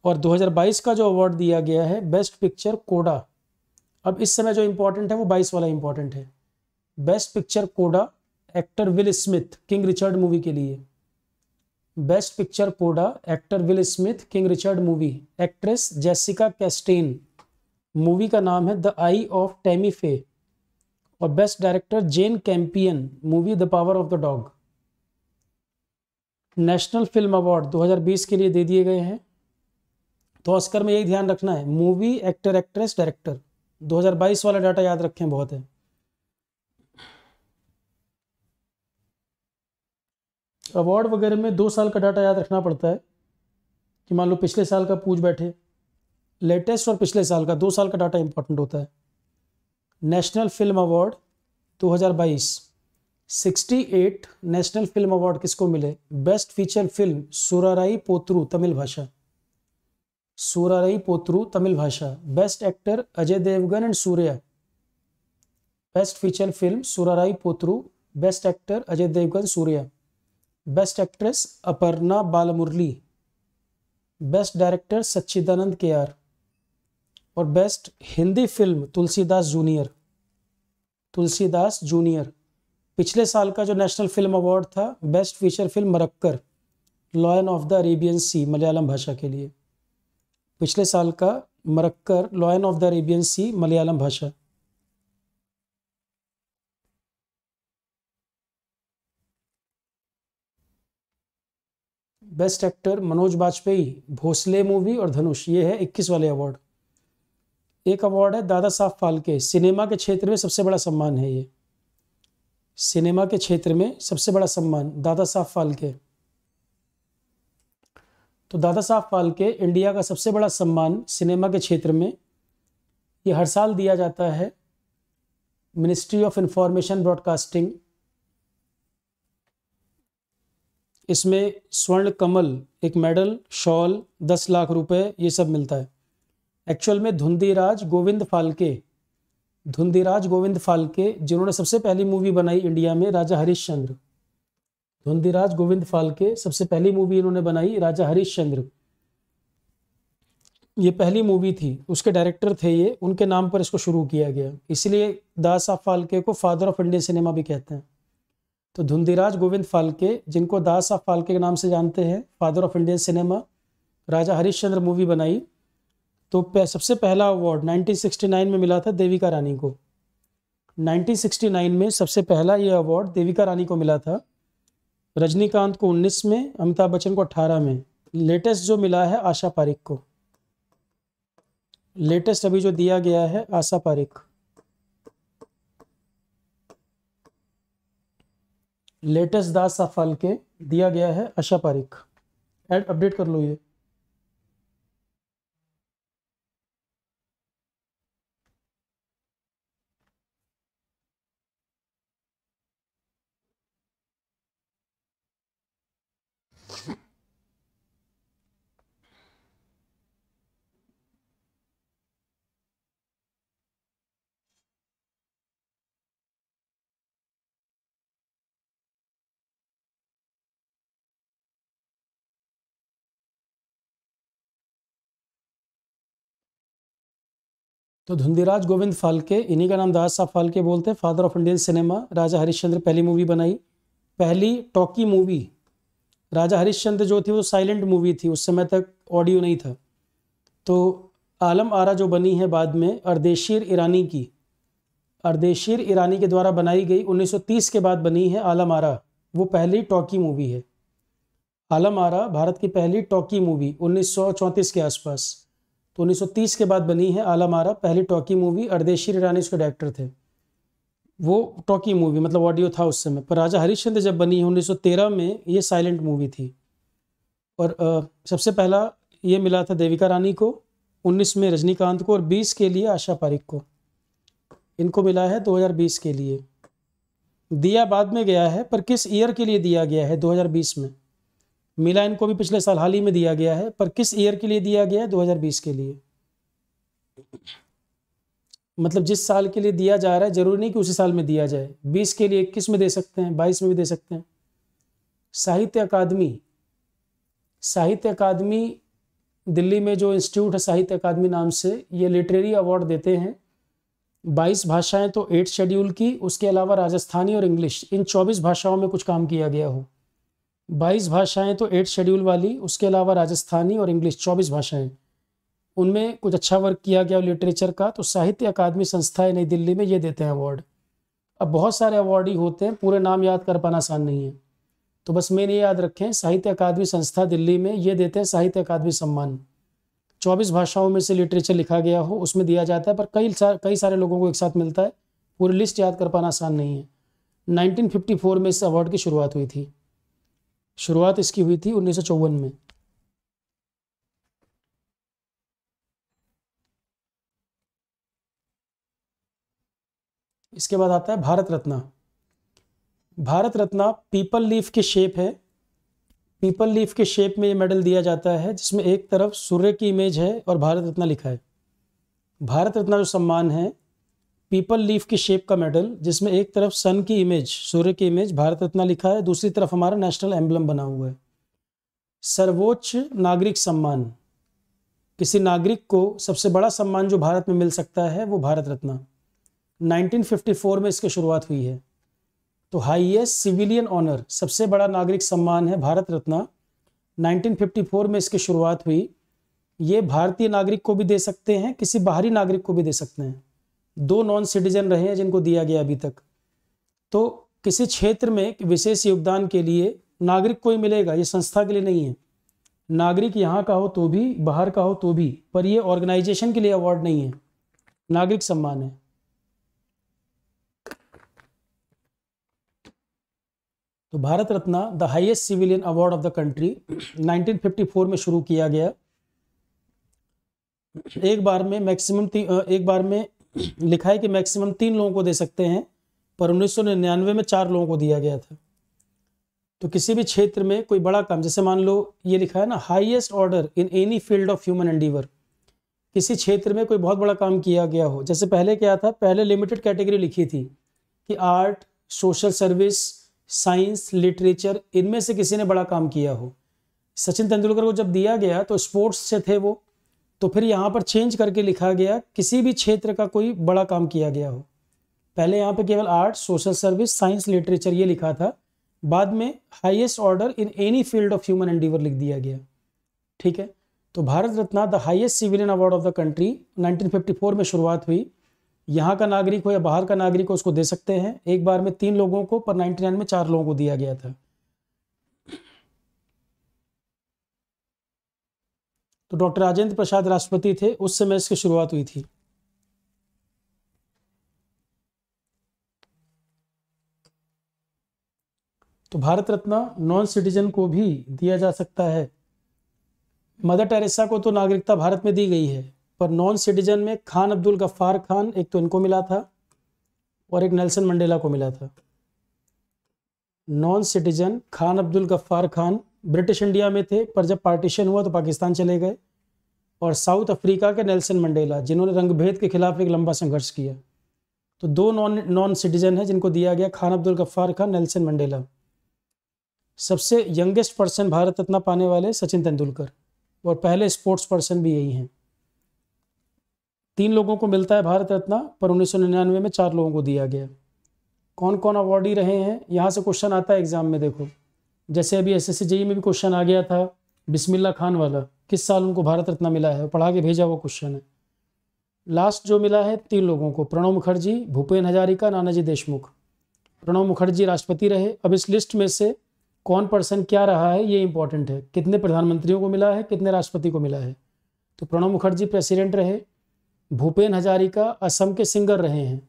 और 2022 का जो अवार्ड दिया गया है बेस्ट पिक्चर कोडा अब इस समय जो इम्पोर्टेंट है वो 22 वाला इम्पोर्टेंट है best picture CODA actor Will Smith King Richard movie के लिए best picture CODA actor Will Smith King Richard movie actress Jessica Chastain movie का नाम है the eye of Tammy Faye और best director Jane Campion movie the power of the dog national film award 2020 के लिए दे दिए गए हैं तो ऑस्कर में यही ध्यान रखना है मूवी एक्टर एक्ट्रेस डायरेक्टर 2022 वाला डाटा याद रखें बहुत है अवार्ड वगैरह में दो साल का डाटा याद रखना पड़ता है कि मान लो पिछले साल का पूछ बैठे लेटेस्ट और पिछले साल का दो साल का डाटा इंपॉर्टेंट होता है national film award 2022 68 national film award किसको मिले best feature film Soorarai Pottru Tamil भाषा सुराराई पोत्रु तमिल भाषा best actor Ajay Devgn and Suriya best feature film Soorarai Pottru best actor Ajay Devgn Suriya best actress Aparna Balamurali best director Sachchidanand K R और best Hindi film Tulsidas junior Tulsidas junior पिछले साल का जो नेशनल फिल्म अवार्ड था best feature film Marakkar lion of the Arabian sea Malayalam भाषा के लिए पिछले साल का Marakkar lion of the Arabian sea Malayalam भाषा best actor Manoj Bajpayee Bhonsle movie और धनुष ये है 21 वाले अवार्ड एक अवार्ड है दादा साहब फालके सिनेमा के क्षेत्र में सबसे बड़ा सम्मान है ये सिनेमा के क्षेत्र में सबसे बड़ा सम्मान दादा साहब फालके तो दादा साहब फालके इंडिया का सबसे बड़ा सम्मान सिनेमा के क्षेत्र में ये हर साल दिया जाता है मिनिस्ट्री ऑफ इंफॉर्मेशन ब्रॉडकास्टिंग इसमें स्वर्ण कमल एक मेडल शॉल दस लाख रुपए ये सब मिलता है एक्चुअल में धुंधीराज गोविंद फालके धुंधीराज गोविंद फालके जिन्होंने सबसे पहली मूवी बनाई इंडिया में राजा हरिश्चंद्र धुंधीराज गोविंद फालके सबसे पहली मूवी इन्होंने बनाई राजा हरिश्चंद्र ये पहली मूवी थी उसके डायरेक्टर थे ये उनके नाम पर इसको शुरू किया गया इसलिए दास ऑफ फालके को फादर ऑफ इंडियन सिनेमा भी कहते हैं तो धुंधीराज गोविंद फालके जिनको दास ऑफ फालके के नाम से जानते हैं father of Indian cinema Raja Harishchandra movie बनाई तो सबसे पहला अवार्ड 1969 में मिला था देविका रानी को 1969 में सबसे पहला ये अवार्ड देविका रानी को मिला था रजनीकांत को 19 में अमिताभ बच्चन को 18 में लेटेस्ट जो मिला है आशा पारिक को लेटेस्ट अभी जो दिया गया है आशा पारिक लेटेस्ट दास सफल के दिया गया है आशा पारिक एड अपडेट कर लो ये तो धुंधीराज गोविंद फालके इन्हीं का नाम दास साहब फालके बोलते हैं father of Indian cinema Raja Harishchandra पहली मूवी बनाई पहली टॉकी मूवी राजा हरिश्चंद्र जो थी वो साइलेंट मूवी थी उस समय तक ऑडियो नहीं था तो आलम आरा जो बनी है बाद में अर्देशीर ईरानी की अर्देशीर ईरानी के द्वारा बनाई गई 1930 के बाद बनी है आलम आरा वो पहली टॉकी मूवी है आलम आरा भारत की पहली टॉकी मूवी 1934 के आसपास तो 1930 के बाद बनी है आला मारा पहली टॉकी मूवी अर्देशी रानी उसके डायरेक्टर थे वो टॉकी मूवी मतलब ऑडियो था उस समय पर राजा हरिश्चंद्र जब बनी है उन्नीस में ये साइलेंट मूवी थी और आ, सबसे पहला ये मिला था देविका रानी को 19 में रजनीकांत को और 20 के लिए आशा पारिक को इनको मिला है 2020 के लिए दिया बाद में गया है पर किस ईयर के लिए दिया गया है 2020 में मिला इनको भी पिछले साल हाल ही में दिया गया है पर किस ईयर के लिए दिया गया है 2020 के लिए मतलब जिस साल के लिए दिया जा रहा है जरूरी नहीं कि उसी साल में दिया जाए 20 के लिए इक्कीस में दे सकते हैं 22 में भी दे सकते हैं साहित्य अकादमी साहित्य अकादमी दिल्ली में जो इंस्टीट्यूट है साहित्य अकादमी नाम से ये लिटरेरी अवार्ड देते हैं बाईस भाषाएं तो एट शेड्यूल की उसके अलावा राजस्थानी और इंग्लिश इन चौबीस भाषाओं में कुछ काम किया गया हो बाईस भाषाएं तो एट शेड्यूल वाली उसके अलावा राजस्थानी और इंग्लिश चौबीस भाषाएं उनमें कुछ अच्छा वर्क किया गया लिटरेचर का तो साहित्य अकादमी संस्था है नई दिल्ली में ये देते हैं अवार्ड अब बहुत सारे अवार्ड ही होते हैं पूरे नाम याद कर पाना आसान नहीं है तो बस मैंने याद रखें साहित्य अकादमी संस्था दिल्ली में ये देते हैं साहित्य अकादमी सम्मान चौबीस भाषाओं में से लिटरेचर लिखा गया हो उसमें दिया जाता है पर कई सारे कई सारे लोगों को एक साथ मिलता है पूरी लिस्ट याद कर पाना आसान नहीं है 1954 में इस अवार्ड की शुरुआत हुई थी शुरुआत इसकी हुई थी उन्नीस में इसके बाद आता है भारत रत्न भारत रत्न पीपल लीफ के शेप है पीपल लीफ के शेप में ये मेडल दिया जाता है जिसमें एक तरफ सूर्य की इमेज है और भारत रत्न लिखा है भारत रत्न जो सम्मान है पीपल लीफ की शेप का मेडल जिसमें एक तरफ सन की इमेज सूर्य की इमेज भारत रत्न लिखा है दूसरी तरफ हमारा नेशनल एम्बलम बना हुआ है सर्वोच्च नागरिक सम्मान किसी नागरिक को सबसे बड़ा सम्मान जो भारत में मिल सकता है वो भारत रत्न 1954 में इसकी शुरुआत हुई है तो हाईएस्ट सिविलियन ऑनर सबसे बड़ा नागरिक सम्मान है भारत रत्न 1954 में इसकी शुरुआत हुई ये भारतीय नागरिक को भी दे सकते हैं किसी बाहरी नागरिक को भी दे सकते हैं दो नॉन सिटीजन रहे हैं जिनको दिया गया अभी तक तो किसी क्षेत्र में विशेष योगदान के लिए नागरिक कोई मिलेगा ये संस्था के लिए नहीं है नागरिक यहाँ का हो तो भी बाहर का हो तो भी पर ये ऑर्गेनाइजेशन के लिए अवार्ड नहीं है नागरिक सम्मान है तो Bharat Ratna the highest civilian award of the country 1954 में शुरू किया गया एक बार में मैक्सिमम एक बार में लिखा है कि मैक्सिमम तीन लोगों को दे सकते हैं पर उन्नीस में चार लोगों को दिया गया था तो किसी भी क्षेत्र में कोई बड़ा काम जैसे मान लो ये लिखा है ना highest order in any field of human endeavour किसी क्षेत्र में कोई बहुत बड़ा काम किया गया हो जैसे पहले क्या था पहले लिमिटेड कैटेगरी लिखी थी कि art social service science literature इनमें से किसी ने बड़ा काम किया हो सचिन तेंदुलकर को जब दिया गया तो स्पोर्ट्स से थे वो तो फिर यहाँ पर चेंज करके लिखा गया किसी भी क्षेत्र का कोई बड़ा काम किया गया हो पहले यहाँ पर केवल art social service science literature ये लिखा था बाद में highest order in any field of human endeavour लिख दिया गया ठीक है तो Bharat Ratna the highest civilian award of the country 1954 में शुरुआत हुई यहाँ का नागरिक हो या बाहर का नागरिक हो उसको दे सकते हैं एक बार में तीन लोगों को पर 99 में चार लोगों को दिया गया था तो डॉक्टर राजेंद्र प्रसाद राष्ट्रपति थे उस समय इसकी शुरुआत हुई थी तो भारत रत्न नॉन सिटीजन को भी दिया जा सकता है मदर टेरेसा को तो नागरिकता भारत में दी गई है पर नॉन सिटीजन में खान अब्दुल गफ्फार खान एक तो इनको मिला था और एक नेल्सन मंडेला को मिला था non citizen Khan Abdul Ghaffar Khan British India में थे पर जब पार्टीशन हुआ तो पाकिस्तान चले गए और साउथ अफ्रीका के नेल्सन मंडेला जिन्होंने रंगभेद के खिलाफ एक लंबा संघर्ष किया तो दो नॉन नॉन सिटीजन हैं जिनको दिया गया खान अब्दुल गफ्फार खान नेल्सन मंडेला सबसे यंगेस्ट पर्सन भारत रत्न पाने वाले सचिन तेंदुलकर और पहले स्पोर्ट्स पर्सन भी यही हैं तीन लोगों को मिलता है भारत रत्न पर उन्नीस में चार लोगों को दिया गया कौन कौन अवार्डी रहे हैं यहाँ से क्वेश्चन आता है एग्जाम में देखो जैसे अभी एस एस e में भी क्वेश्चन आ गया था बिस्मिल्ला खान वाला किस साल उनको भारत रत्न मिला है पढ़ा के भेजा हुआ क्वेश्चन है लास्ट जो मिला है तीन लोगों को प्रणव मुखर्जी भूपेन हजारिका नानाजी देशमुख प्रणव मुखर्जी राष्ट्रपति रहे अब इस लिस्ट में से कौन पर्सन क्या रहा है ये इंपॉर्टेंट है कितने प्रधानमंत्रियों को मिला है कितने राष्ट्रपति को मिला है तो प्रणव मुखर्जी प्रेसिडेंट रहे भूपेन हजारिका असम के सिंगर रहे हैं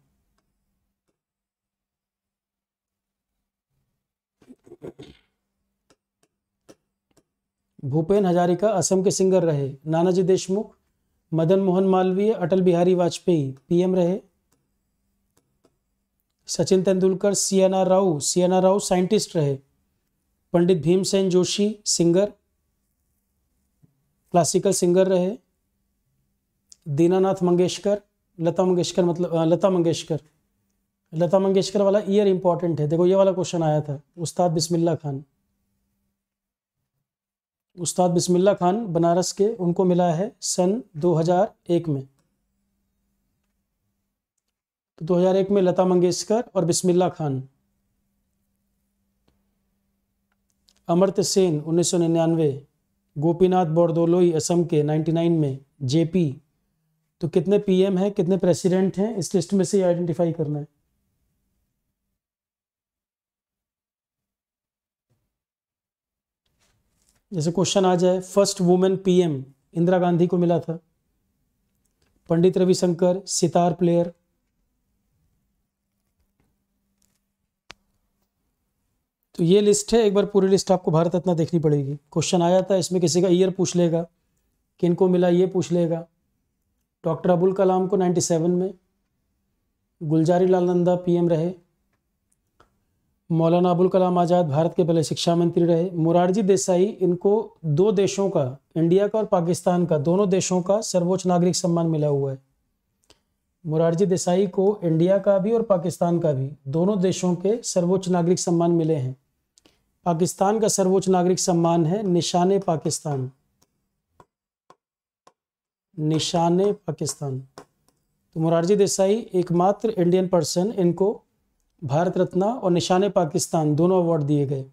भूपेन हजारिका असम के सिंगर रहे नानाजी देशमुख मदन मोहन मालवीय अटल बिहारी वाजपेयी पीएम रहे Sachin Tendulkar C N R Rao C N R Rao scientist रहे Pandit Bhimsen Joshi singer classical singer रहे दीनानाथ मंगेशकर लता मंगेशकर मतलब लता मंगेशकर लता मंगेशकर वाला ईयर इंपॉर्टेंट है देखो ये वाला क्वेश्चन आया था उस्ताद बिस्मिल्ला खान उस्ताद बिस्मिल्ला खान बनारस के उनको मिला है सन 2001 में तो 2001 में लता मंगेशकर और बिस्मिल्ला खान अमृत सेन उन्नीस गोपीनाथ बोरदोलोई असम के 99 में जेपी तो कितने पीएम हैं कितने प्रेसिडेंट हैं इस लिस्ट में से आइडेंटिफाई करना है जैसे क्वेश्चन आ जाए first women PM Indira Gandhi को मिला था पंडित रविशंकर सितार प्लेयर तो ये लिस्ट है एक बार पूरी लिस्ट आपको भारत रत्न देखनी पड़ेगी क्वेश्चन आया था इसमें किसी का ईयर पूछ लेगा किन को मिला ये पूछ लेगा डॉक्टर अबुल कलाम को 97 में गुलजारी लाल नंदा पीएम रहे मौलाना अबुल कलाम आज़ाद भारत के पहले शिक्षा मंत्री रहे मुरारजी देसाई इनको दो देशों का इंडिया का और पाकिस्तान का दोनों देशों का सर्वोच्च नागरिक सम्मान मिला हुआ है मुरारजी देसाई को इंडिया का भी और पाकिस्तान का भी दोनों देशों के सर्वोच्च नागरिक सम्मान मिले हैं पाकिस्तान का सर्वोच्च नागरिक सम्मान है निशान पाकिस्तान निशान पाकिस्तान तो मुरारजी देसाई एकमात्र इंडियन पर्सन इनको भारत रत्न और निशान पाकिस्तान दोनों अवार्ड दिए गए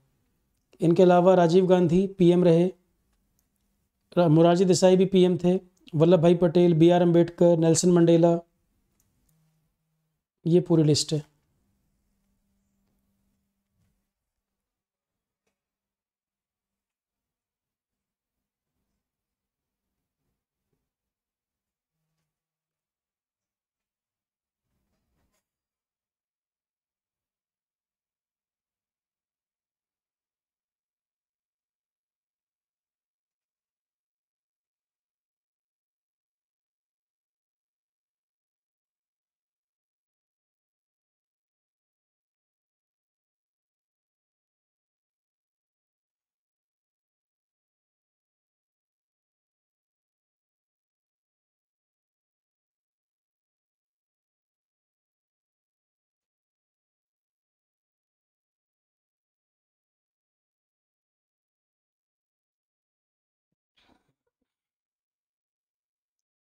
इनके अलावा राजीव गांधी पीएम रहे मुरारजी देसाई भी पीएम थे Vallabhbhai Patel B R Ambedkar Nelson Mandela ये पूरी लिस्ट है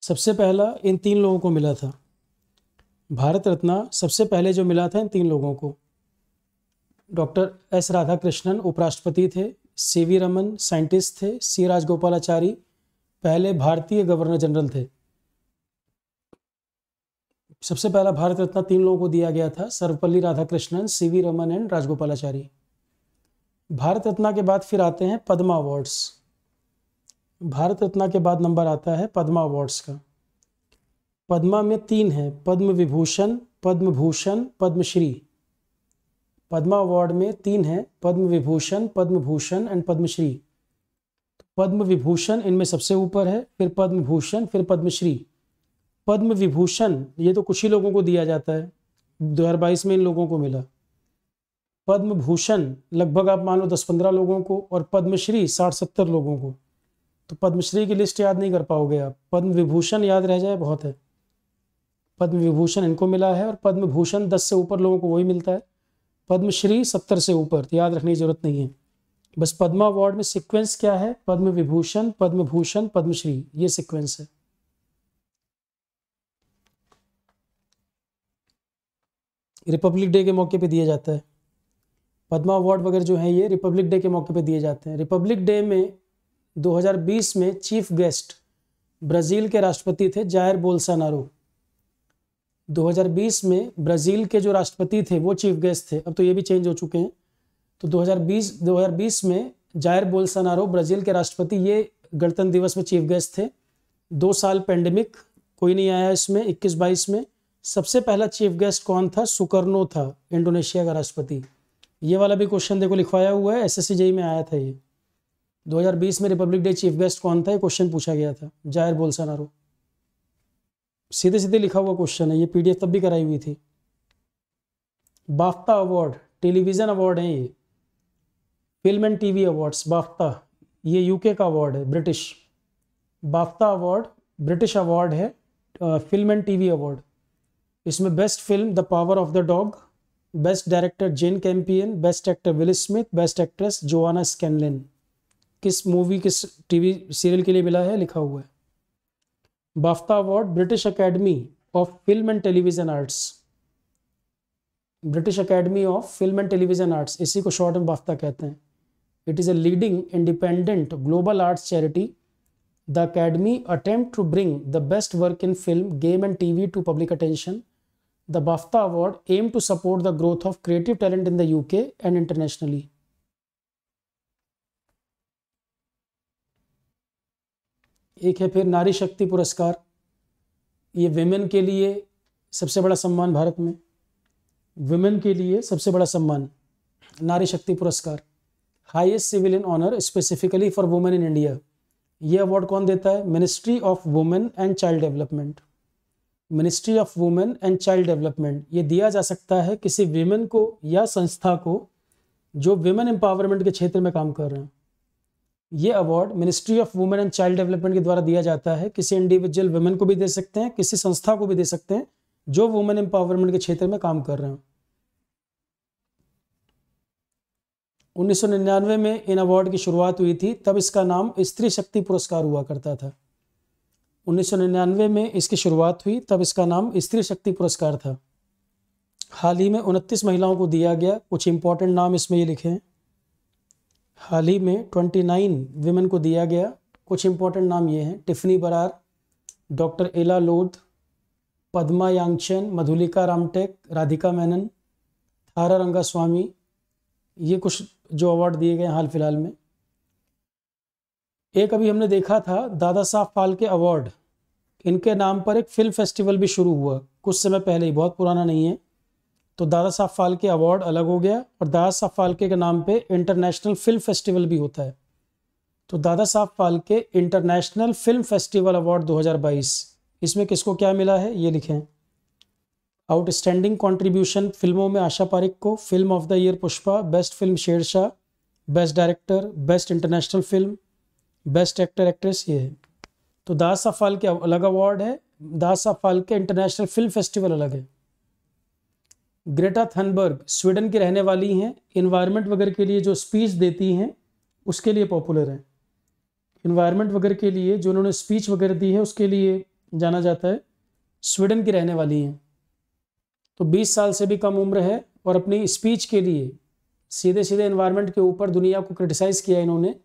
सबसे पहला इन तीन लोगों को मिला था भारत रत्न सबसे पहले जो मिला था इन तीन लोगों को डॉक्टर एस राधाकृष्णन उपराष्ट्रपति थे सी वी रमन साइंटिस्ट थे सी राजगोपालाचारी पहले भारतीय गवर्नर जनरल थे सबसे पहला भारत रत्न तीन लोगों को दिया गया था Sarvepalli Radhakrishnan C V Raman and Rajagopalachari Bharat Ratna के बाद फिर आते हैं पद्मा अवार्ड्स भारत रत्न के बाद नंबर आता है पद्मा अवार्ड्स का पद्मा में तीन है पद्म विभूषण पद्म भूषण पद्मश्री पद्मा अवार्ड में तीन है पद्म विभूषण पद्म भूषण एंड पद्मश्री पद्म विभूषण इनमें सबसे ऊपर है फिर पद्म भूषण फिर पद्मश्री पद्म विभूषण ये तो कुछ ही लोगों को दिया जाता है 2022 में इन लोगों को मिला पद्म भूषण लगभग आप मान लो दस पंद्रह लोगों को और पद्मश्री साठ सत्तर लोगों को तो पद्मश्री की लिस्ट याद नहीं कर पाओगे आप पद्म विभूषण याद रह जाए बहुत है पद्म विभूषण इनको मिला है और पद्म भूषण दस से ऊपर लोगों को वही मिलता है पद्मश्री सत्तर से ऊपर तो याद रखने की जरूरत नहीं है बस पद्मा अवार्ड में सिक्वेंस क्या है पद्म विभूषण पद्म भूषण पद्मश्री ये सिक्वेंस है रिपब्लिक डे के मौके पे दिया जाता है पद्मा अवार्ड वगैरह जो है ये रिपब्लिक डे के मौके पे दिए जाते हैं रिपब्लिक डे में 2020 में चीफ गेस्ट ब्राज़ील के राष्ट्रपति थे जायर बोल्सानारो 2020 में ब्राज़ील के जो राष्ट्रपति थे वो चीफ गेस्ट थे अब तो ये भी चेंज हो चुके हैं तो 2020 2020 में जायर बोल्सानारो ब्राज़ील के राष्ट्रपति ये गणतंत्र दिवस में चीफ गेस्ट थे दो साल पेंडेमिक कोई नहीं आया इसमें इक्कीस बाईस में सबसे पहला चीफ गेस्ट कौन था सुकर्नो था इंडोनेशिया का राष्ट्रपति ये वाला भी क्वेश्चन देखो लिखवाया हुआ है एस एस में आया था ये 2020 में रिपब्लिक डे चीफ गेस्ट कौन था ये क्वेश्चन पूछा गया था जायर बोलसनारो सीधे सीधे लिखा हुआ क्वेश्चन है ये पीडीएफ तब भी कराई हुई थी बाफ्ता अवार्ड टेलीविज़न अवार्ड है ये film and TV awards BAFTA ये यूके का अवार्ड है British BAFTA award British award है फिल्म एंड टीवी अवार्ड इसमें best film the power of the dog best director Jane Campion best actor Will Smith best actress Joanna Scanlan किस movie किस TV serial के लिए मिला है लिखा हुआ है BAFTA award British academy of film and television arts British academy of film and television arts इसी को शॉर्ट एंड बाफ्ता कहते हैं it is a leading independent global arts charity the academy attempt to bring the best work in film game and T V to public attention the BAFTA award aim to support the growth of creative talent in the U and internationally एक है फिर नारी शक्ति पुरस्कार ये women के लिए सबसे बड़ा सम्मान भारत में वुमेन के लिए सबसे बड़ा सम्मान Nari Shakti Puraskar highest civilian honour specifically for women in India ये अवार्ड कौन देता है ministry of women and child development ministry of women and child development ये दिया जा सकता है किसी वेमेन को या संस्था को जो वेमेन एम्पावरमेंट के क्षेत्र में काम कर रहे हैं ये award ministry of women and child development के द्वारा दिया जाता है किसी इंडिविजुअल वुमेन को भी दे सकते हैं किसी संस्था को भी दे सकते हैं जो वुमेन एम्पावरमेंट के क्षेत्र में काम कर रहे हैं 1999 में इन अवार्ड की शुरुआत हुई थी तब इसका नाम स्त्री शक्ति पुरस्कार हुआ करता था 1999 में इसकी शुरुआत हुई तब इसका नाम स्त्री शक्ति पुरस्कार था हाल ही में उनतीस महिलाओं को दिया गया कुछ इंपॉर्टेंट नाम इसमें ये लिखे हैं हाल ही में 29 वीमेन को दिया गया कुछ इंपॉर्टेंट नाम ये हैं टिफनी बरार डॉक्टर एला लोध पद्मा यांगचन मधुलिका रामटेक राधिका मैनन थारा रंगा स्वामी ये कुछ जो अवार्ड दिए गए हाल फिलहाल में एक अभी हमने देखा था दादा साहब के अवार्ड इनके नाम पर एक फिल्म फेस्टिवल भी शुरू हुआ कुछ समय पहले ही बहुत पुराना नहीं है तो दादा साहब फालके अवार्ड अलग हो गया और दादा साहब फालके के नाम पे इंटरनेशनल फिल्म फेस्टिवल भी होता है तो Dadasaheb Phalke international film festival award 2022 इसमें किसको क्या मिला है ये लिखें आउटस्टैंडिंग कंट्रीब्यूशन फिल्मों में आशा पारिक को film of the year Pushpa best film Shershaah best director best international film best actor actress ये है तो दादा साहब फालके अलग अवार्ड है दादा Dadasaheb Phalke international film festival अलग है ग्रेटा थनबर्ग स्वीडन की रहने वाली हैं इन्वायरमेंट वगैरह के लिए जो स्पीच देती हैं उसके लिए पॉपुलर हैं इन्वायरमेंट वगैरह के लिए जो उन्होंने स्पीच वगैरह दी है उसके लिए जाना जाता है स्वीडन की रहने वाली हैं तो 20 साल से भी कम उम्र है और अपनी स्पीच के लिए सीधे सीधे इन्वायरमेंट के ऊपर दुनिया को क्रिटिसाइज़ किया इन्होंने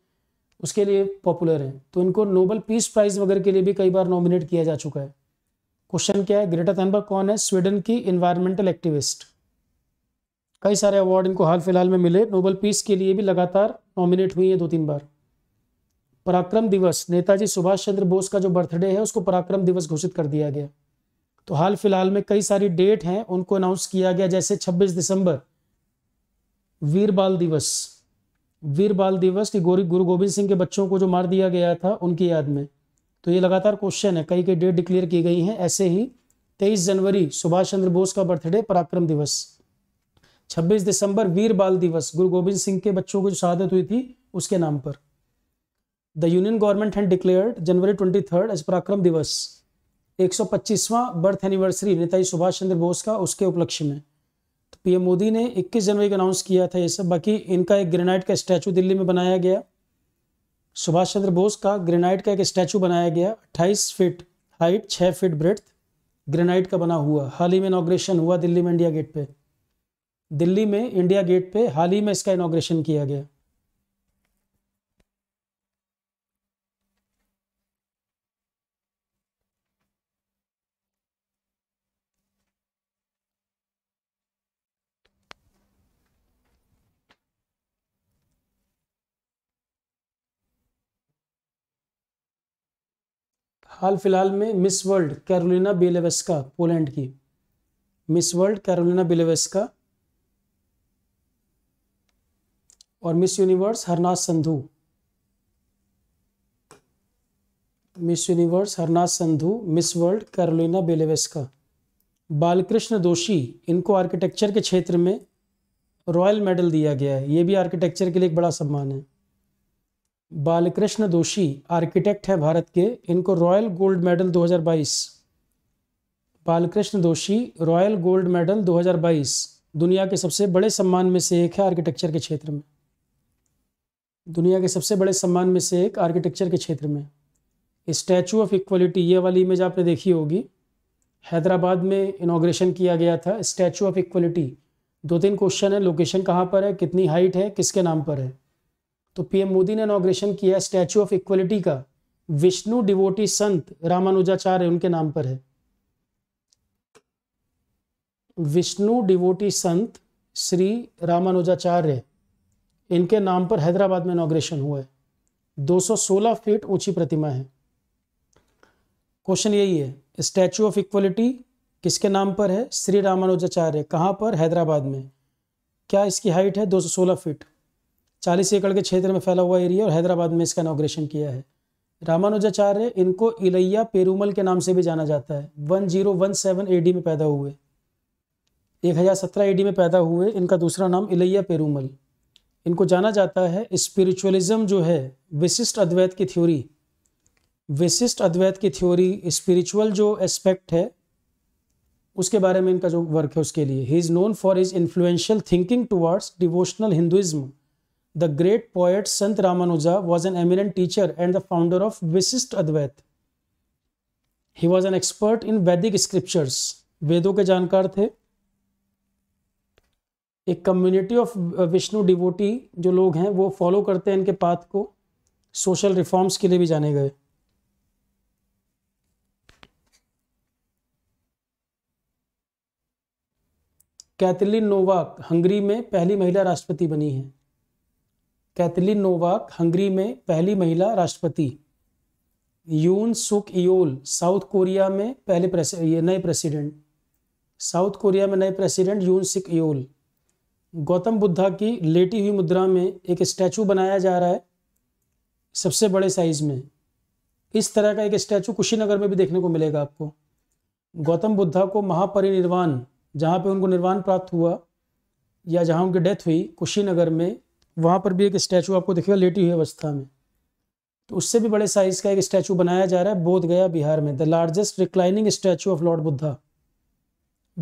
उसके लिए पॉपुलर हैं तो इनको नोबल पीस प्राइज़ वगैरह के लिए भी कई बार नॉमिनेट किया जा चुका है क्वेश्चन क्या है ग्रेटर थनबर्ग कौन है स्वीडन की इन्वायरमेंटल एक्टिविस्ट कई सारे अवार्ड इनको हाल फिलहाल में मिले नोबल पीस के लिए भी लगातार नॉमिनेट हुई है दो तीन बार पराक्रम दिवस नेताजी सुभाष चंद्र बोस का जो बर्थडे है उसको पराक्रम दिवस घोषित कर दिया गया तो हाल फिलहाल में कई सारी डेट हैं उनको अनाउंस किया गया जैसे 26 दिसंबर वीर बाल दिवस वीर बाल दिवस की गोरी गुरु गोविंद सिंह के बच्चों को जो मार दिया गया था उनकी याद में तो ये लगातार क्वेश्चन है कई कई डेट डिक्लेयर की गई हैं ऐसे ही 23 जनवरी सुभाष चंद्र बोस का बर्थडे पराक्रम दिवस 26 दिसंबर वीर बाल दिवस गुरु गोविंद सिंह के बच्चों को जो शहादत हुई थी उसके नाम पर the union government hand declared January twenty third as Parakram Diwas 125वां बर्थ एनिवर्सरी नेताजी सुभाष चंद्र बोस का उसके उपलक्ष्य में तो पीएम मोदी ने 21 जनवरी को अनाउंस किया था ये सब बाकी इनका एक ग्रेनाइट का स्टैचू दिल्ली में बनाया गया सुभाष चंद्र बोस का ग्रेनाइट का एक स्टैचू बनाया गया 28 feet height 6 feet breadth granite का बना हुआ हाल ही में इनाग्रेशन हुआ दिल्ली में इंडिया गेट पर दिल्ली में इंडिया गेट पे हाल ही में इसका इनाग्रेशन किया गया हाल फिलहाल में Miss World Karolina Bielawska Poland की मिस वर्ल्ड कैरोलिना बिलेवस्का और Miss Universe Harnaaz Sandhu Miss Universe Harnaaz Sandhu Miss World Karolina Bielawska Balkrishna Doshi इनको आर्किटेक्चर के क्षेत्र में रॉयल मेडल दिया गया है ये भी आर्किटेक्चर के लिए एक बड़ा सम्मान है बालकृष्ण दोषी आर्किटेक्ट है भारत के इनको रॉयल गोल्ड मेडल 2022 बालकृष्ण दोषी रॉयल गोल्ड मेडल 2022 दुनिया के सबसे बड़े सम्मान में से एक है आर्किटेक्चर के क्षेत्र में दुनिया के सबसे बड़े सम्मान में से एक आर्किटेक्चर के क्षेत्र में स्टैचू ऑफ इक्वलिटी ये वाली इमेज आपने देखी होगी हैदराबाद में इनाग्रेशन किया गया था स्टैचू ऑफ इक्वलिटी दो तीन क्वेश्चन है लोकेशन कहाँ पर है कितनी हाइट है किसके नाम पर है तो पीएम मोदी ने इनाग्रेशन किया स्टैचू ऑफ इक्वलिटी का विष्णु डिवोटी संत रामानुजाचार्य उनके नाम पर है विष्णु डिवोटी संत श्री रामानुजाचार्य इनके नाम पर हैदराबाद में इनाग्रेशन हुआ है 216 फीट ऊंची प्रतिमा है क्वेश्चन यही है स्टैचू ऑफ इक्वलिटी किसके नाम पर है श्री रामानुजाचार्य कहाँ पर हैदराबाद में क्या इसकी हाइट है 216 फीट 40 एकड़ के क्षेत्र में फैला हुआ एरिया और हैदराबाद में इसका इनाग्रेशन किया है रामानुजाचार्य इनको इलैया पेरूमल के नाम से भी जाना जाता है वन जीरो में पैदा हुए एक हज़ार में पैदा हुए इनका दूसरा नाम इलैया पेरूमल इनको जाना जाता है स्पिरिचुअलिज्म जो है विशिष्ट अद्वैत की थ्योरी विशिष्ट अद्वैत की थ्योरी स्पिरिचुअल जो एस्पेक्ट है उसके बारे में इनका जो वर्क है उसके लिए ही is known for is influential thinking towards devotional Hinduism the great poet Sant Ramanuja was an eminent teacher and the founder of Vishishta Advaita he was an expert in Vedic scriptures वेदों के जानकार थे एक कम्युनिटी ऑफ विष्णु डिवोटी जो लोग हैं वो फॉलो करते हैं इनके पाथ को सोशल रिफॉर्म्स के लिए भी जाने गए कैथलिन नोवाक हंगरी में पहली महिला राष्ट्रपति बनी है कैथलिन नोवाक हंगरी में पहली महिला राष्ट्रपति यून सुक इयोल साउथ कोरिया में पहले प्रेस, ये नए प्रेसिडेंट साउथ कोरिया में नए प्रेसिडेंट यून सिक इयोल गौतम बुद्धा की लेटी हुई मुद्रा में एक स्टैचू बनाया जा रहा है सबसे बड़े साइज़ में इस तरह का एक स्टैचू कुशीनगर में भी देखने को मिलेगा आपको गौतम बुद्धा को महापरिनिर्वाण जहाँ पे उनको निर्वाण प्राप्त हुआ या जहाँ उनकी डेथ हुई कुशीनगर में वहाँ पर भी एक स्टैचू आपको दिखेगा लेटी हुई अवस्था में तो उससे भी बड़े साइज़ का एक स्टैचू बनाया जा रहा है बोध गया बिहार में the largest reclining statue of Lord Buddha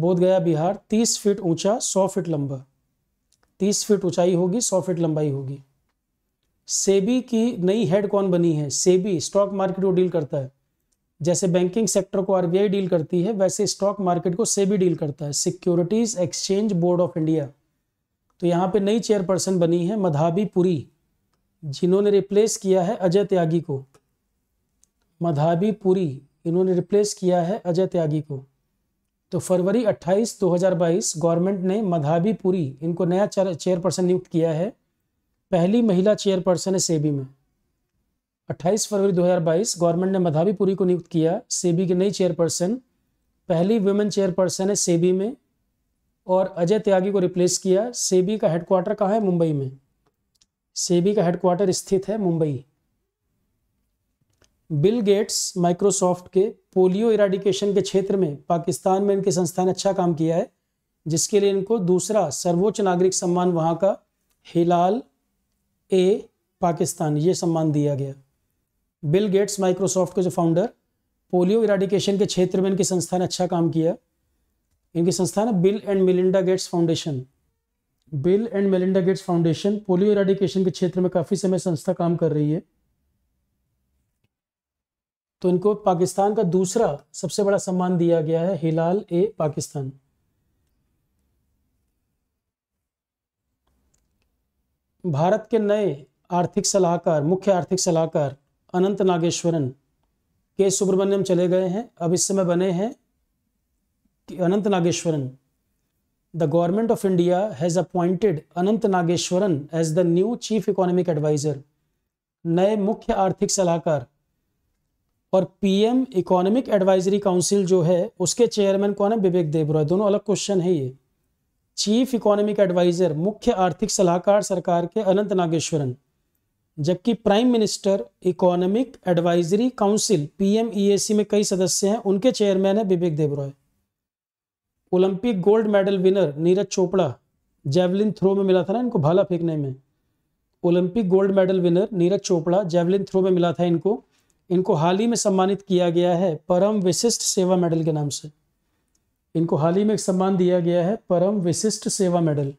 Bodh Gaya Bihar तीस फीट ऊंचा सौ फीट लंबा तीस फीट ऊंचाई होगी सौ फीट लंबाई होगी सेबी की नई हेड कौन बनी है सेबी स्टॉक मार्केट को डील करता है जैसे बैंकिंग सेक्टर को आरबीआई डील करती है वैसे स्टॉक मार्केट को सेबी डील करता है securities exchange board of India तो यहाँ पे नई चेयरपर्सन बनी है मधाबी पुरी जिन्होंने रिप्लेस किया है अजय त्यागी को मधाबी पुरी इन्होंने रिप्लेस किया है अजय त्यागी को तो फरवरी 28 2022 गवर्नमेंट ने मधाबी पुरी इनको नया चेयरपर्सन नियुक्त किया है पहली महिला चेयरपर्सन है सेबी में 28 फरवरी 2022 गवर्नमेंट ने मधाबी पुरी को नियुक्त किया सेबी की नई चेयरपर्सन पहली वुमेन चेयरपर्सन है सेबी में और अजय त्यागी को रिप्लेस किया सेबी का हेडक्वार्टर कहाँ है मुंबई में सेबी का हेडक्वार्टर स्थित है मुंबई बिल गेट्स माइक्रोसॉफ्ट के पोलियो इराडिकेशन के क्षेत्र में पाकिस्तान में इनकी संस्था ने अच्छा काम किया है जिसके लिए इनको दूसरा सर्वोच्च नागरिक सम्मान वहाँ का हिलाल ए पाकिस्तान ये सम्मान दिया गया बिल गेट्स माइक्रोसॉफ्ट के जो फाउंडर पोलियो इराडिकेशन के क्षेत्र में इनकी संस्था ने अच्छा काम किया इनकी संस्था ने Bill and Melinda Gates foundation Bill and Melinda Gates foundation polio eradication के क्षेत्र में काफ़ी समय संस्था काम कर रही है तो इनको पाकिस्तान का दूसरा सबसे बड़ा सम्मान दिया गया है हिलाल ए पाकिस्तान भारत के नए आर्थिक सलाहकार मुख्य आर्थिक सलाहकार अनंत नागेश्वरन के सुब्रमण्यम चले गए हैं अब इस समय बने हैं Anant Nageswaran the government of India has appointed Anant Nageswaran as the new chief economic adviser नए मुख्य आर्थिक सलाहकार और पीएम इकोनॉमिक एडवाइजरी काउंसिल जो है उसके चेयरमैन कौन है विवेक देवरा दोनों अलग क्वेश्चन है ये चीफ इकोनॉमिक एडवाइजर मुख्य आर्थिक सलाहकार सरकार के अनंत नागेश्वरन जबकि prime minister economic advisory council PMEAC में कई सदस्य हैं उनके चेयरमैन है Vivek Debroy Olympic gold medal winner Neeraj Chopra javelin throw में मिला था ना इनको भाला फेंकने में Olympic gold medal winner Neeraj Chopra javelin throw में मिला था इनको इनको हाल ही में सम्मानित किया गया है परम विशिष्ट सेवा मेडल के नाम से इनको हाल ही में एक सम्मान दिया गया है परम विशिष्ट सेवा मेडल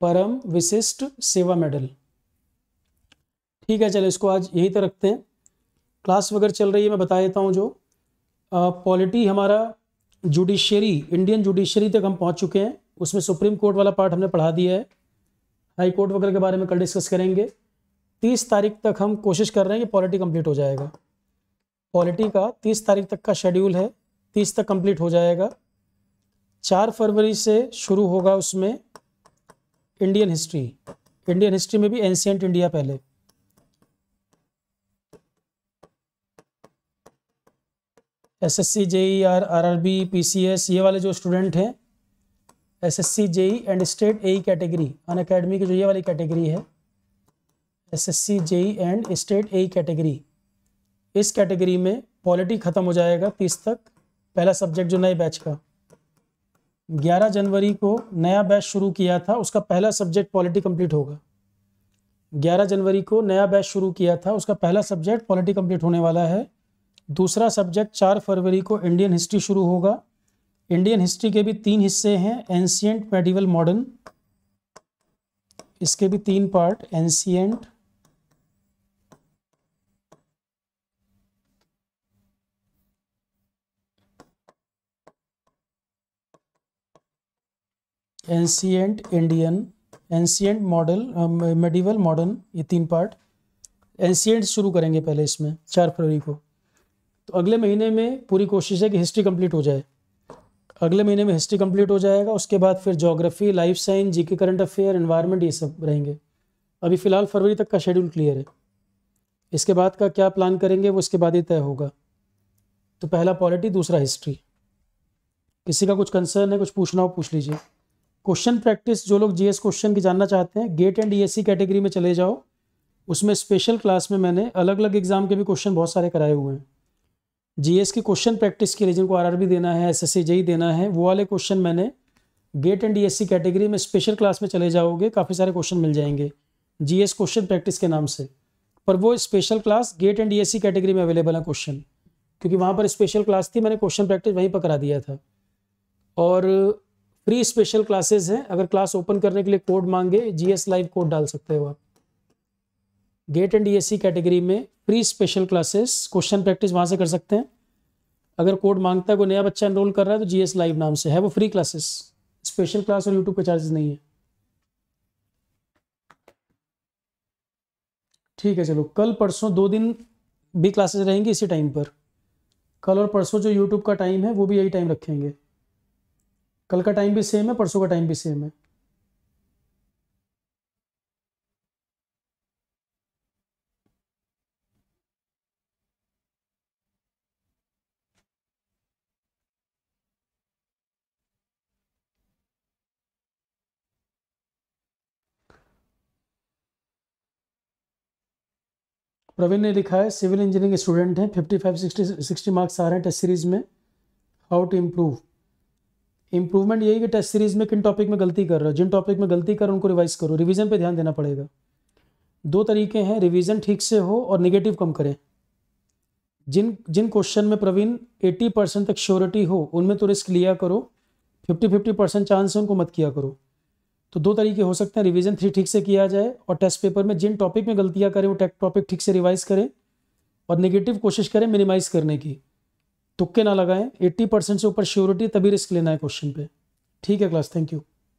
परम विशिष्ट सेवा मेडल ठीक है चलो इसको आज यहीं तक रखते हैं क्लास वगैरह चल रही है मैं बता देता हूँ जो पॉलिटी हमारा जुडिशरी इंडियन जुडिशरी तक हम पहुँच चुके हैं उसमें सुप्रीम कोर्ट वाला पार्ट हमने पढ़ा दिया है हाई कोर्ट वगैरह के बारे में कल डिस्कस करेंगे तीस तारीख तक हम कोशिश कर रहे हैं कि पॉलिटी कंप्लीट हो जाएगा पॉलिटी का तीस तारीख तक का शेड्यूल है तीस तक कंप्लीट हो जाएगा चार फरवरी से शुरू होगा उसमें इंडियन हिस्ट्री इंडियन हिस्ट्री में भी एंशियंट इंडिया पहले S S C JE R R R B P C S ये वाले जो स्टूडेंट हैं S S C JE and state A category Unacademy की जो ये वाली कैटेगरी है SSC JE and state A category इस कैटेगरी में पॉलिटी ख़त्म हो जाएगा तीस तक पहला सब्जेक्ट जो नए बैच का 11 जनवरी को नया बैच शुरू किया था उसका पहला सब्जेक्ट पॉलिटी कंप्लीट होगा 11 जनवरी को नया बैच शुरू किया था उसका पहला सब्जेक्ट पॉलिटी कंप्लीट होने वाला है दूसरा सब्जेक्ट 4 फरवरी को इंडियन हिस्ट्री शुरू होगा इंडियन हिस्ट्री के भी तीन हिस्से हैं एंशियंट मेडिवल मॉडर्न इसके भी तीन part ancient ancient Indian ancient model medieval modern ये तीन पार्ट एंशियंट शुरू करेंगे पहले इसमें चार फरवरी को तो अगले महीने में पूरी कोशिश है कि हिस्ट्री कंप्लीट हो जाए अगले महीने में हिस्ट्री कंप्लीट हो जाएगा उसके बाद फिर geography life science GK current affair environment ये सब रहेंगे अभी फ़िलहाल फरवरी तक का शेड्यूल क्लियर है इसके बाद का क्या प्लान करेंगे वो इसके बाद ही तय होगा तो पहला पॉलिटी दूसरा हिस्ट्री किसी का कुछ कंसर्न है कुछ पूछना हो पूछ लीजिए क्वेश्चन प्रैक्टिस जो लोग जीएस क्वेश्चन की जानना चाहते हैं गेट एंड ईएससी कैटेगरी में चले जाओ उसमें स्पेशल क्लास में मैंने अलग अलग एग्जाम के भी क्वेश्चन बहुत सारे कराए हुए हैं जीएस की क्वेश्चन प्रैक्टिस के लिए जिनको आरआरबी देना है एसएससी जेई e देना है वो वाले क्वेश्चन मैंने गेट एंड ई कैटेगरी में स्पेशल क्लास में चले जाओगे काफ़ी सारे क्वेश्चन मिल जाएंगे जी क्वेश्चन प्रैक्टिस के नाम से पर वो special class gate and E category में अवेलेबल है क्वेश्चन क्योंकि वहाँ पर स्पेशल क्लास थी मैंने क्वेश्चन प्रैक्टिस वहीं पर करा दिया था और फ्री स्पेशल क्लासेस हैं अगर क्लास ओपन करने के लिए कोड मांगे जीएस लाइव कोड डाल सकते हो आप गेट एंड डी कैटेगरी में free special classes question practice वहाँ से कर सकते हैं अगर कोड मांगता है कोई नया बच्चा एनरोल कर रहा है तो जीएस लाइव नाम से है वो फ्री क्लासेस स्पेशल क्लास और यूट्यूब के चार्जेस नहीं है ठीक है चलो कल परसों दो दिन भी क्लासेस रहेंगी इसी टाइम पर कल और परसों जो यूट्यूब का टाइम है वो भी यही टाइम रखेंगे कल का टाइम भी सेम है परसों का टाइम भी सेम है प्रवीण ने लिखा है सिविल इंजीनियरिंग स्टूडेंट हैं 55 60 60 मार्क्स आ रहे हैं टेस्ट सीरीज में हाउ टू इम्प्रूव इंप्रूवमेंट यही कि टेस्ट सीरीज में किन टॉपिक में गलती कर रहे हो जिन टॉपिक में गलती कर उनको रिवाइज करो रिवीजन पे ध्यान देना पड़ेगा दो तरीके हैं रिवीजन ठीक से हो और निगेटिव कम करें जिन जिन क्वेश्चन में प्रवीण 80 परसेंट तक श्योरिटी हो उनमें तो रिस्क लिया करो 50 50 परसेंट चांस है उनको मत किया करो तो दो तरीके हो सकते हैं रिविज़न थ्री ठीक से किया जाए और टेस्ट पेपर में जिन टॉपिक में गलतियाँ करें वो टॉपिक ठीक से रिवाइज करें और निगेटिव कोशिश करें मिनिमाइज करने की तुक्के ना लगाएं 80 परसेंट से ऊपर श्योरिटी तभी रिस्क लेना है क्वेश्चन पे ठीक है क्लास थैंक यू